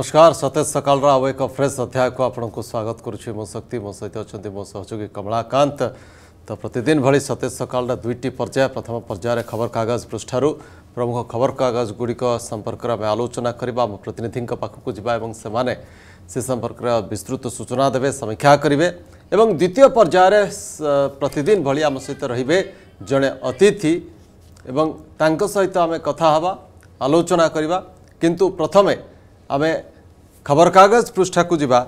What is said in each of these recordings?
नमस्कार सतेज सकाल आउ एक फ्रेश अध्याय को आपन को स्वागत करुच्छे मो शक्ति मो सहित अच्छा मो सहयोगी कमलाकांत तो प्रतिदिन भाई सतेज सकाल दुईट पर्याय प्रथम पर्यायर खबरकगज पृष्ठ प्रमुख खबरकगज गुड़िक संपर्क में आलोचना करवा प्रतिनिधि पाखक जाने से संपर्क विस्तृत सूचना देवे समीक्षा करेंगे द्वितीय पर्यायर प्रतिदिन भाई आम सहित रे जड़े अतिथि एवं सहित आम कथा आलोचना करवा किंतु प्रथमें ଆମେ ଖବରକାଗଜ ପୃଷ୍ଠାକୁ ଯିବା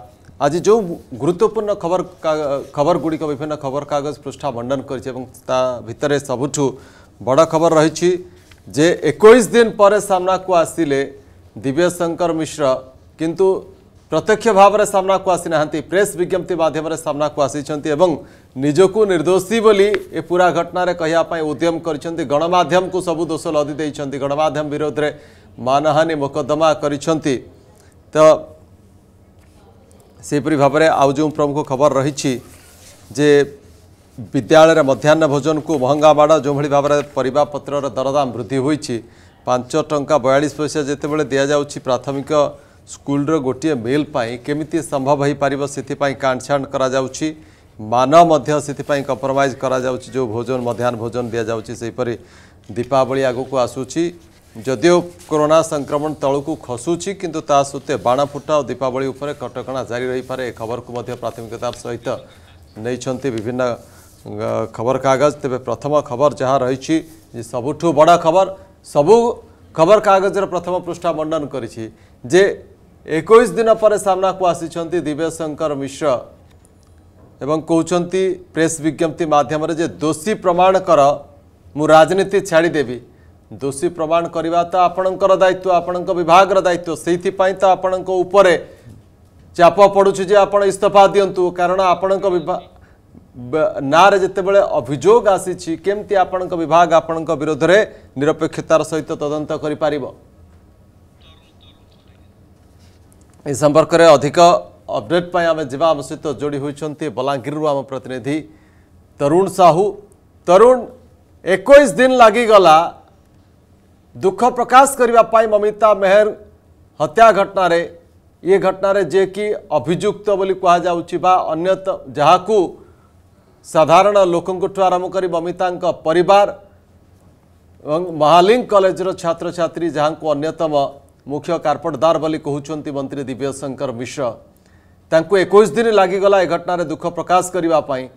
ଆଜି ଯେଉଁ ଗୁରୁତ୍ୱପୂର୍ଣ୍ଣ ଖବର ଖବର ଗୁଡ଼ିକ ବିଭିନ୍ନ ଖବରକାଗଜ ପୃଷ୍ଠା ବଣ୍ଡନ କରିଛି ଏବଂ ତା ଭିତରେ ସବୁଠୁ ବଡ଼ ଖବର ରହିଛି ଯେ ଏକୋଇଶ ଦିନ ପରେ ସାମ୍ନାକୁ ଆସିଲେ ଦିବ୍ୟଶଙ୍କର ମିଶ୍ର କିନ୍ତୁ ପ୍ରତ୍ୟକ୍ଷ ଭାବରେ ସାମ୍ନାକୁ ଆସିନାହାନ୍ତି ପ୍ରେସ୍ ବିଜ୍ଞପ୍ତି ମାଧ୍ୟମରେ ସାମ୍ନାକୁ ଆସିଛନ୍ତି ଏବଂ ନିଜକୁ ନିର୍ଦ୍ଦୋଷୀ ବୋଲି ଏ ପୁରା ଘଟଣାରେ କହିବା ପାଇଁ ଉଦ୍ୟମ କରିଛନ୍ତି ଗଣମାଧ୍ୟମକୁ ସବୁ ଦୋଷ ଲଦି ଦେଇଛନ୍ତି ଗଣମାଧ୍ୟମ ବିରୋଧରେ ମାନହାନି ମୋକଦ୍ଦମା କରିଛନ୍ତି ତ ସେହିପରି ଭାବରେ ଆଉ ଯେଉଁ ପ୍ରମୁଖ ଖବର ରହିଛି ଯେ ବିଦ୍ୟାଳୟରେ ମଧ୍ୟାହ୍ନ ଭୋଜନକୁ ମହଙ୍ଗାବାଡ଼ ଯେଉଁଭଳି ଭାବରେ ପରିବା ପତ୍ରର ଦରଦାମ ବୃଦ୍ଧି ହୋଇଛି ପାଞ୍ଚ ଟଙ୍କା ବୟାଳିଶ ପଇସା ଯେତେବେଳେ ଦିଆଯାଉଛି ପ୍ରାଥମିକ ସ୍କୁଲର ଗୋଟିଏ ମିଲ୍ ପାଇଁ କେମିତି ସମ୍ଭବ ହୋଇପାରିବ ସେଥିପାଇଁ କାଣ୍ଟଛାଣ୍ଟ କରାଯାଉଛି ମାନ ମଧ୍ୟ ସେଥିପାଇଁ କମ୍ପ୍ରମାଇଜ୍ କରାଯାଉଛି ଯେଉଁ ଭୋଜନ ମଧ୍ୟାହ୍ନ ଭୋଜନ ଦିଆଯାଉଛି ସେହିପରି ଦୀପାବଳି ଆଗକୁ ଆସୁଛି ଯଦିଓ କରୋନା ସଂକ୍ରମଣ ତଳକୁ ଖସୁଛି କିନ୍ତୁ ତା ସତ୍ତ୍ୱେ ବାଣଫୁଟା ଓ ଦୀପାବଳି ଉପରେ କଟକଣା ଜାରି ରହିପାରେ ଏ ଖବରକୁ ମଧ୍ୟ ପ୍ରାଥମିକତାର ସହିତ ନେଇଛନ୍ତି ବିଭିନ୍ନ ଖବରକାଗଜ ତେବେ ପ୍ରଥମ ଖବର ଯାହା ରହିଛି ଯେ ସବୁଠୁ ବଡ଼ ଖବର ସବୁ ଖବରକାଗଜର ପ୍ରଥମ ପୃଷ୍ଠା ବର୍ଣ୍ଣନ କରିଛି ଯେ ଏକୋଇଶ ଦିନ ପରେ ସାମ୍ନାକୁ ଆସିଛନ୍ତି ଦିବ୍ୟଶଙ୍କର ମିଶ୍ର ଏବଂ କହୁଛନ୍ତି ପ୍ରେସ୍ ବିଜ୍ଞପ୍ତି ମାଧ୍ୟମରେ ଯେ ଦୋଷୀ ପ୍ରମାଣ କର ମୁଁ ରାଜନୀତି ଛାଡ଼ିଦେବି ଦୋଷୀ ପ୍ରମାଣ କରିବା ତ ଆପଣଙ୍କର ଦାୟିତ୍ୱ ଆପଣଙ୍କ ବିଭାଗର ଦାୟିତ୍ୱ ସେଇଥିପାଇଁ ତ ଆପଣଙ୍କ ଉପରେ ଚାପ ପଡ଼ୁଛି ଯେ ଆପଣ ଇସ୍ତଫା ଦିଅନ୍ତୁ କାରଣ ଆପଣଙ୍କ ନାଁରେ ଯେତେବେଳେ ଅଭିଯୋଗ ଆସିଛି କେମିତି ଆପଣଙ୍କ ବିଭାଗ ଆପଣଙ୍କ ବିରୋଧରେ ନିରପେକ୍ଷତାର ସହିତ ତଦନ୍ତ କରିପାରିବ ଏ ସମ୍ପର୍କରେ ଅଧିକ ଅପଡେଟ୍ ପାଇଁ ଆମେ ଯିବା ଆମ ସହିତ ଯୋଡ଼ି ହୋଇଛନ୍ତି ବଲାଙ୍ଗୀରରୁ ଆମ ପ୍ରତିନିଧି ତରୁଣ ସାହୁ ତରୁଣ ଏକୋଇଶ ଦିନ ଲାଗିଗଲା दुख प्रकाश करने ममिता मेहर हत्या घटना रे ये घटना रे जे कि अभिजुक्त बोली कहत जहाँ को साधारण लोकों ठूँ आरंभ कर ममिता पर महाली कलेजर छात्र छात्री जहाँ को अन्यतम मुख्य कार्पटदार बोली कहते मंत्री दिव्य शंकर मिश्र ताकि एक दिन लगिगला घटना रे दुख प्रकाश करने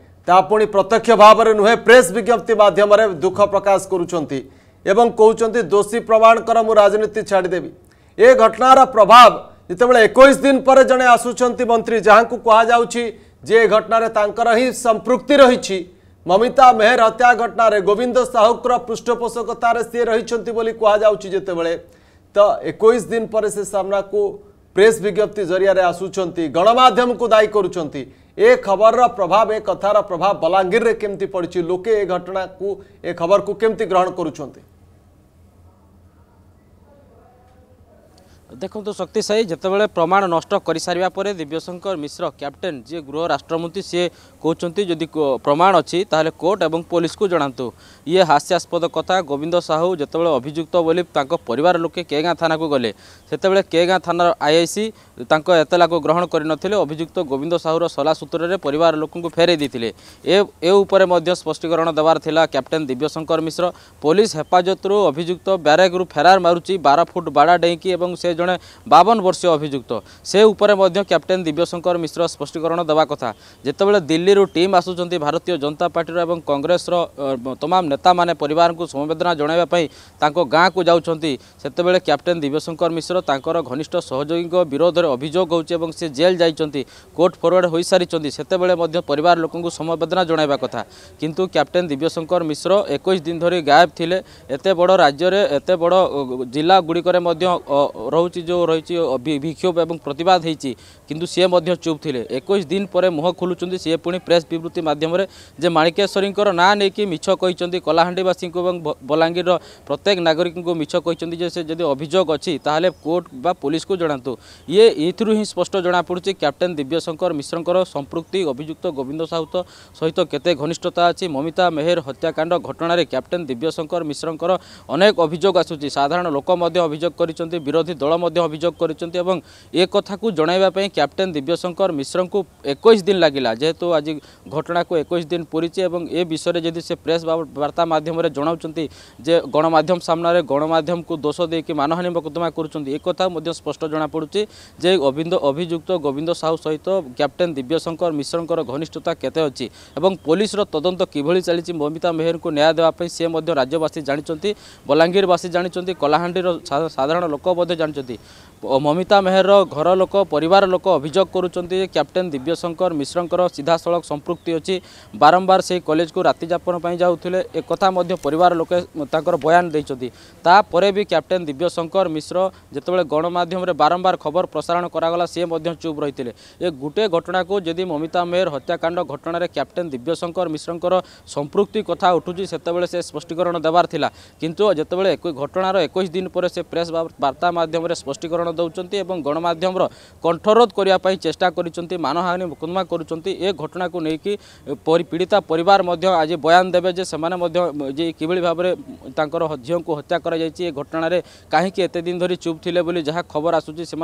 पुणी प्रत्यक्ष भाव में नुहे प्रेस विज्ञप्ति मध्यम दुख प्रकाश करुंट एवं कौन दोषी प्रमाण कर मु राजनीति छाड़देवी ए घटनार प्रभाव जिते एक दिन पर जड़े आसुंच मंत्री जहाँ को कह जे घटन ही संप्रति रही ममिता मेहर हत्या घटनारे गोविंद साहूकर पृष्ठपोषकतार सी रही बोली बड़े तो एक दिन पर सामना को प्रेस विज्ञप्ति जरिया आसुं गणमाम को दायी कर खबर प्रभाव ए कथार प्रभाव बलांगीर में कमी पड़ी लोके घटना को ए खबर को कमी ग्रहण करुँच ଦେଖନ୍ତୁ ଶକ୍ତି ସାହି ଯେତେବେଳେ ପ୍ରମାଣ ନଷ୍ଟ କରିସାରିବା ପରେ ଦିବ୍ୟଶଙ୍କର ମିଶ୍ର କ୍ୟାପଟେନ୍ ଯିଏ ଗୃହ ରାଷ୍ଟ୍ରମନ୍ତ୍ରୀ ସିଏ କହୁଛନ୍ତି ଯଦି ପ୍ରମାଣ ଅଛି ତାହେଲେ କୋର୍ଟ ଏବଂ ପୋଲିସକୁ ଜଣାନ୍ତୁ ଇଏ ହାସ୍ୟାସ୍ପଦ କଥା ଗୋବିନ୍ଦ ସାହୁ ଯେତେବେଳେ ଅଭିଯୁକ୍ତ ବୋଲି ତାଙ୍କ ପରିବାର ଲୋକେ କେଗାଁ ଥାନାକୁ ଗଲେ ସେତେବେଳେ କେଗାଁ ଥାନାର ଆଇଆଇସି ତାଙ୍କ ଏତଲାକୁ ଗ୍ରହଣ କରିନଥିଲେ ଅଭିଯୁକ୍ତ ଗୋବିନ୍ଦ ସାହୁର ସଲା ସୂତ୍ରରେ ପରିବାର ଲୋକଙ୍କୁ ଫେରାଇ ଦେଇଥିଲେ ଏ ଏ ଉପରେ ମଧ୍ୟ ସ୍ପଷ୍ଟୀକରଣ ଦେବାର ଥିଲା କ୍ୟାପଟେନ୍ ଦିବ୍ୟଶଙ୍କର ମିଶ୍ର ପୋଲିସ ହେପାଜତରୁ ଅଭିଯୁକ୍ତ ବ୍ୟାରେକରୁ ଫେରାର ମାରୁଛି ବାର ଫୁଟ ବାଡ଼ା ଡେଇଁକି ଏବଂ ସେ ଜଣେ ବାବନ ବର୍ଷୀୟ ଅଭିଯୁକ୍ତ ସେ ଉପରେ ମଧ୍ୟ କ୍ୟାପଟେନ୍ ଦିବ୍ୟଶଙ୍କର ମିଶ୍ର ସ୍ପଷ୍ଟୀକରଣ ଦେବା କଥା ଯେତେବେଳେ ଦିଲ୍ଲୀ दिल्ली टीम आसूँ भारतीय जनता पार्टी और कंग्रेस तमाम नेता मैंने पर संबेदना जनवाई गाँ को जाते बड़े कैप्टेन दिव्यशंकर मिश्र तर घनिष्ठ सहयोगी विरोध में अभोग हो सी जेल जाट फरवर्ड हो सारी से लोक समबेदना जनवा कथ कि कैप्टेन दिव्यशंकर मिश्र एक दिन धरी गायब थे एत बड़ राज्य एत बड़ जिला रही भिक्षोभ और प्रतवाद होती कि सी चुप थे एक दिन पर मुह खोलुँच सी पुणी ପ୍ରେସ୍ ବିବୃତ୍ତି ମାଧ୍ୟମରେ ଯେ ମାଣିକେଶ୍ୱରୀଙ୍କର ନାଁ ନେଇକି ମିଛ କହିଛନ୍ତି କଳାହାଣ୍ଡିବାସୀଙ୍କୁ ଏବଂ ବଲାଙ୍ଗୀରର ପ୍ରତ୍ୟେକ ନାଗରିକଙ୍କୁ ମିଛ କହିଛନ୍ତି ଯେ ସେ ଯଦି ଅଭିଯୋଗ ଅଛି ତାହେଲେ କୋର୍ଟ ବା ପୋଲିସକୁ ଜଣାନ୍ତୁ ଇଏ ଏଥିରୁ ହିଁ ସ୍ପଷ୍ଟ ଜଣାପଡ଼ୁଛି କ୍ୟାପ୍ଟେନ୍ ଦିବ୍ୟଶଙ୍କର ମିଶ୍ରଙ୍କର ସମ୍ପୃକ୍ତି ଅଭିଯୁକ୍ତ ଗୋବିନ୍ଦ ସାହୁତ ସହିତ କେତେ ଘନିଷ୍ଠତା ଅଛି ମମିତା ମେହେର ହତ୍ୟାକାଣ୍ଡ ଘଟଣାରେ କ୍ୟାପ୍ଟେନ୍ ଦିବ୍ୟଶଙ୍କର ମିଶ୍ରଙ୍କର ଅନେକ ଅଭିଯୋଗ ଆସୁଛି ସାଧାରଣ ଲୋକ ମଧ୍ୟ ଅଭିଯୋଗ କରିଛନ୍ତି ବିରୋଧୀ ଦଳ ମଧ୍ୟ ଅଭିଯୋଗ କରିଛନ୍ତି ଏବଂ ଏ କଥାକୁ ଜଣାଇବା ପାଇଁ କ୍ୟାପ୍ଟେନ୍ ଦିବ୍ୟଶଙ୍କର ମିଶ୍ରଙ୍କୁ ଏକୋଇଶ ଦିନ ଲାଗିଲା ଯେହେତୁ ଆଜି আজ ঘটনাকে একুশ দিন পুরিছে এবং এ বিষয়ে যদি সে প্রেস বার্তা মাধ্যমে জনাওছেন যে গণমাধ্যম সামনে গণমাধ্যমকে দোষ দিয়ে মানহানি মকদ্দমা করছেন একথা স্পষ্ট জনাপড়ুছে যে অবিন্দ অভিযুক্ত গোবিন্দ সাহু সহিত ক্যাপ্টেন দিব্যশঙ্কর মিশ্রঙ্কর ঘনিষ্ঠতা কেতে অছি এবং পুলিশর তদন্ত কিভাবে চালছে মমিতা মেহরকে ন্যায় দেওয়া সে রাজ্যবাসী জাঁচান বলাঙ্গীরবাসী জাঁচান কলাহাঁর সাধারণ লোক মধ্যে জাঁচান মমিতা মেহর ঘর লোক পরিবার লোক অভিযোগ করুচার ক্যাপ্টেন দিব্যশঙ্কর মিশ্রঙ্কর সিধাসল ଦଳ ସମ୍ପୃକ୍ତି ଅଛି ବାରମ୍ବାର ସେହି କଲେଜକୁ ରାତି ଯାପନ ପାଇଁ ଯାଉଥିଲେ ଏକଥା ମଧ୍ୟ ପରିବାର ଲୋକେ ତାଙ୍କର ବୟାନ ଦେଇଛନ୍ତି ତାପରେ ବି କ୍ୟାପ୍ଟେନ୍ ଦିବ୍ୟଶଙ୍କର ମିଶ୍ର ଯେତେବେଳେ ଗଣମାଧ୍ୟମରେ ବାରମ୍ବାର ଖବର ପ୍ରସାରଣ କରାଗଲା ସେ ମଧ୍ୟ ଚୁପ୍ ରହିଥିଲେ ଏ ଗୋଟିଏ ଘଟଣାକୁ ଯଦି ମମିତା ମେହେର ହତ୍ୟାକାଣ୍ଡ ଘଟଣାରେ କ୍ୟାପ୍ଟେନ୍ ଦିବ୍ୟଶଙ୍କର ମିଶ୍ରଙ୍କର ସମ୍ପୃକ୍ତି କଥା ଉଠୁଛି ସେତେବେଳେ ସେ ସ୍ପଷ୍ଟୀକରଣ ଦେବାର ଥିଲା କିନ୍ତୁ ଯେତେବେଳେ ଘଟଣାର ଏକୋଇଶ ଦିନ ପରେ ସେ ପ୍ରେସ୍ ବାର୍ତ୍ତା ମାଧ୍ୟମରେ ସ୍ପଷ୍ଟୀକରଣ ଦେଉଛନ୍ତି ଏବଂ ଗଣମାଧ୍ୟମର କଣ୍ଠରୋଧ କରିବା ପାଇଁ ଚେଷ୍ଟା କରିଛନ୍ତି ମାନହାନି ମୁକୁଦ୍ଦମା କରୁଛନ୍ତି ଏ ଘଟଣା ঘটনাকে নেই পীড়িতা পরিবার মধ্য আজ বয়ান দেবে যে সে কিভাবে ভাবে তাঁর ঝিউকে হত্যা করা যাই এ ঘটনার কাহিকি এতদিন ধরে চুপ লে বলে যা খবর আসুচি সে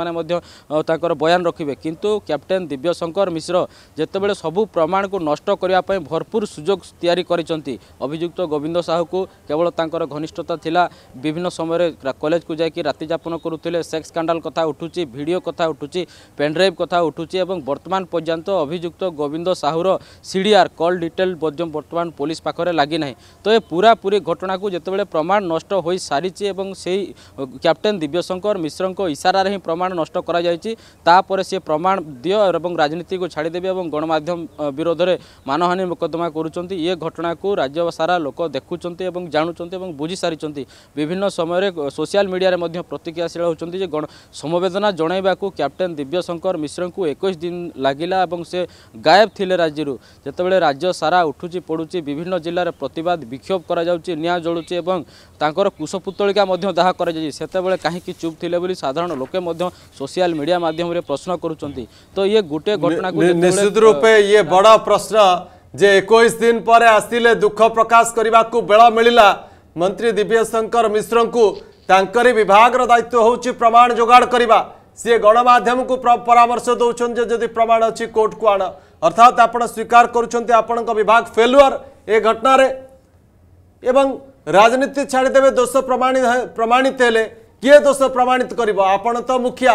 তাঁর বয়ান রাখবে কিন্তু ক্যাপ্টেন দিব্যশঙ্কর মিশ্র যেতবে সবু প্রমাণকে নষ্ট করা ভরপুর সুযোগ তৈরি করেছেন অভিযুক্ত গোবিন্দ সাহুকু কেবল তাঁর ঘনিষ্ঠতা লা বিভিন্ন সময় কলেজকু যাই রাতে যাপন করুলে সেক্স স্কাণ্ডাল কথা উঠুছি ভিডিও কথা উঠুছি পেনড্রাইভ কথা উঠুছি এবং বর্তমান পর্যন্ত অভিযুক্ত গোবিন্দ সাহু ସାହୁର ସିଡ଼ିଆର୍ କଲ୍ ଡିଟେଲ୍ ବର୍ତ୍ତମାନ ପୋଲିସ ପାଖରେ ଲାଗିନାହିଁ ତ ଏ ପୁରାପୁରି ଘଟଣାକୁ ଯେତେବେଳେ ପ୍ରମାଣ ନଷ୍ଟ ହୋଇସାରିଛି ଏବଂ ସେଇ କ୍ୟାପ୍ଟେନ୍ ଦିବ୍ୟଶଙ୍କର ମିଶ୍ରଙ୍କ ଇସାରାରେ ହିଁ ପ୍ରମାଣ ନଷ୍ଟ କରାଯାଇଛି ତାପରେ ସେ ପ୍ରମାଣ ଦିଅ ଏବଂ ରାଜନୀତିକୁ ଛାଡ଼ିଦେବେ ଏବଂ ଗଣମାଧ୍ୟମ ବିରୋଧରେ ମାନହାନି ମୋକଦ୍ଦମା କରୁଛନ୍ତି ଏ ଘଟଣାକୁ ରାଜ୍ୟ ସାରା ଲୋକ ଦେଖୁଛନ୍ତି ଏବଂ ଜାଣୁଛନ୍ତି ଏବଂ ବୁଝିସାରିଛନ୍ତି ବିଭିନ୍ନ ସମୟରେ ସୋସିଆଲ ମିଡ଼ିଆରେ ମଧ୍ୟ ପ୍ରତିକ୍ରିୟାଶୀଳ ହେଉଛନ୍ତି ଯେ ଗଣ ସମବେଦନା ଜଣାଇବାକୁ କ୍ୟାପ୍ଟେନ୍ ଦିବ୍ୟଶଙ୍କର ମିଶ୍ରଙ୍କୁ ଏକୋଇଶ ଦିନ ଲାଗିଲା ଏବଂ ସେ ଗାୟବ ଥିଲେ ରାଜ୍ୟରୁ ଯେତେବେଳେ ରାଜ୍ୟ ସାରା ଉଠୁଛି ପଡ଼ୁଛି ବିଭିନ୍ନ ଜିଲ୍ଲାରେ ପ୍ରତିବାଦ ବିକ୍ଷୋଭ କରାଯାଉଛି ନିଆଁ ଜଳୁଛି ଏବଂ ତାଙ୍କର କୁଶପୁତ୍ତଳିକା ମଧ୍ୟ ଦାହ କରାଯାଇଛି ସେତେବେଳେ କାହିଁକି ଚୁପ୍ ଥିଲେ ବୋଲି ସାଧାରଣ ଲୋକେ ମଧ୍ୟ ସୋସିଆଲ ମିଡ଼ିଆ ମାଧ୍ୟମରେ ପ୍ରଶ୍ନ କରୁଛନ୍ତି ତ ଇଏ ଗୋଟିଏ ଘଟଣାକୁ ନିଶ୍ଚିତ ରୂପେ ଇଏ ବଡ଼ ପ୍ରଶ୍ନ ଯେ ଏକୋଇଶ ଦିନ ପରେ ଆସିଲେ ଦୁଃଖ ପ୍ରକାଶ କରିବାକୁ ବେଳ ମିଳିଲା ମନ୍ତ୍ରୀ ଦିବ୍ୟଶଙ୍କର ମିଶ୍ରଙ୍କୁ ତାଙ୍କରି ବିଭାଗର ଦାୟିତ୍ୱ ହେଉଛି ପ୍ରମାଣ ଯୋଗାଡ଼ କରିବା ସିଏ ଗଣମାଧ୍ୟମକୁ ପରାମର୍ଶ ଦେଉଛନ୍ତି ଯେ ଯଦି ପ୍ରମାଣ ଅଛି କୋର୍ଟକୁ ଆଣ ଅର୍ଥାତ୍ ଆପଣ ସ୍ୱୀକାର କରୁଛନ୍ତି ଆପଣଙ୍କ ବିଭାଗ ଫେଲୁଅର୍ ଏ ଘଟଣାରେ ଏବଂ ରାଜନୀତି ଛାଡ଼ିଦେବେ ଦୋଷ ପ୍ରମାଣିତ ପ୍ରମାଣିତ ହେଲେ କିଏ ଦୋଷ ପ୍ରମାଣିତ କରିବ ଆପଣ ତ ମୁଖିଆ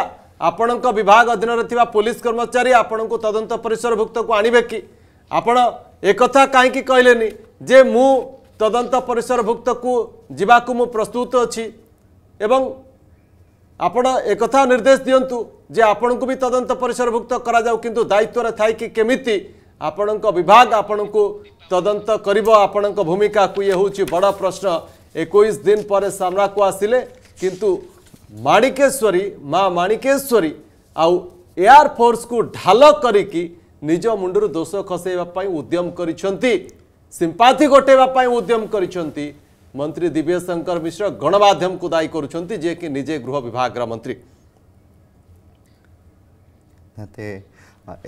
ଆପଣଙ୍କ ବିଭାଗ ଅଧୀନରେ ଥିବା ପୋଲିସ କର୍ମଚାରୀ ଆପଣଙ୍କୁ ତଦନ୍ତ ପରିସରଭୁକ୍ତକୁ ଆଣିବେ କି ଆପଣ ଏକଥା କାହିଁକି କହିଲେନି ଯେ ମୁଁ ତଦନ୍ତ ପରିସରଭୁକ୍ତକୁ ଯିବାକୁ ମୁଁ ପ୍ରସ୍ତୁତ ଅଛି ଏବଂ ଆପଣ ଏକଥା ନିର୍ଦ୍ଦେଶ ଦିଅନ୍ତୁ ଯେ ଆପଣଙ୍କୁ ବି ତଦନ୍ତ ପରିସରଭୁକ୍ତ କରାଯାଉ କିନ୍ତୁ ଦାୟିତ୍ୱରେ ଥାଇକି କେମିତି ଆପଣଙ୍କ ବିଭାଗ ଆପଣଙ୍କୁ ତଦନ୍ତ କରିବ ଆପଣଙ୍କ ଭୂମିକାକୁ ଇଏ ହେଉଛି ବଡ଼ ପ୍ରଶ୍ନ ଏକୋଇଶ ଦିନ ପରେ ସାମ୍ନାକୁ ଆସିଲେ କିନ୍ତୁ ମାଣିକେଶ୍ୱରୀ ମା' ମାଣିକେଶ୍ୱରୀ ଆଉ ଏୟାର ଫୋର୍ସକୁ ଢାଲ କରିକି ନିଜ ମୁଣ୍ଡରୁ ଦୋଷ ଖସେଇବା ପାଇଁ ଉଦ୍ୟମ କରିଛନ୍ତି ସିମ୍ପାଥି ଗୋଟେଇବା ପାଇଁ ଉଦ୍ୟମ କରିଛନ୍ତି ମନ୍ତ୍ରୀ ଦିବ୍ୟଶଙ୍କର ମିଶ୍ର ଗଣମାଧ୍ୟମକୁ ଦାୟୀ କରୁଛନ୍ତି ଯିଏକି ନିଜେ ଗୃହ ବିଭାଗର ମନ୍ତ୍ରୀ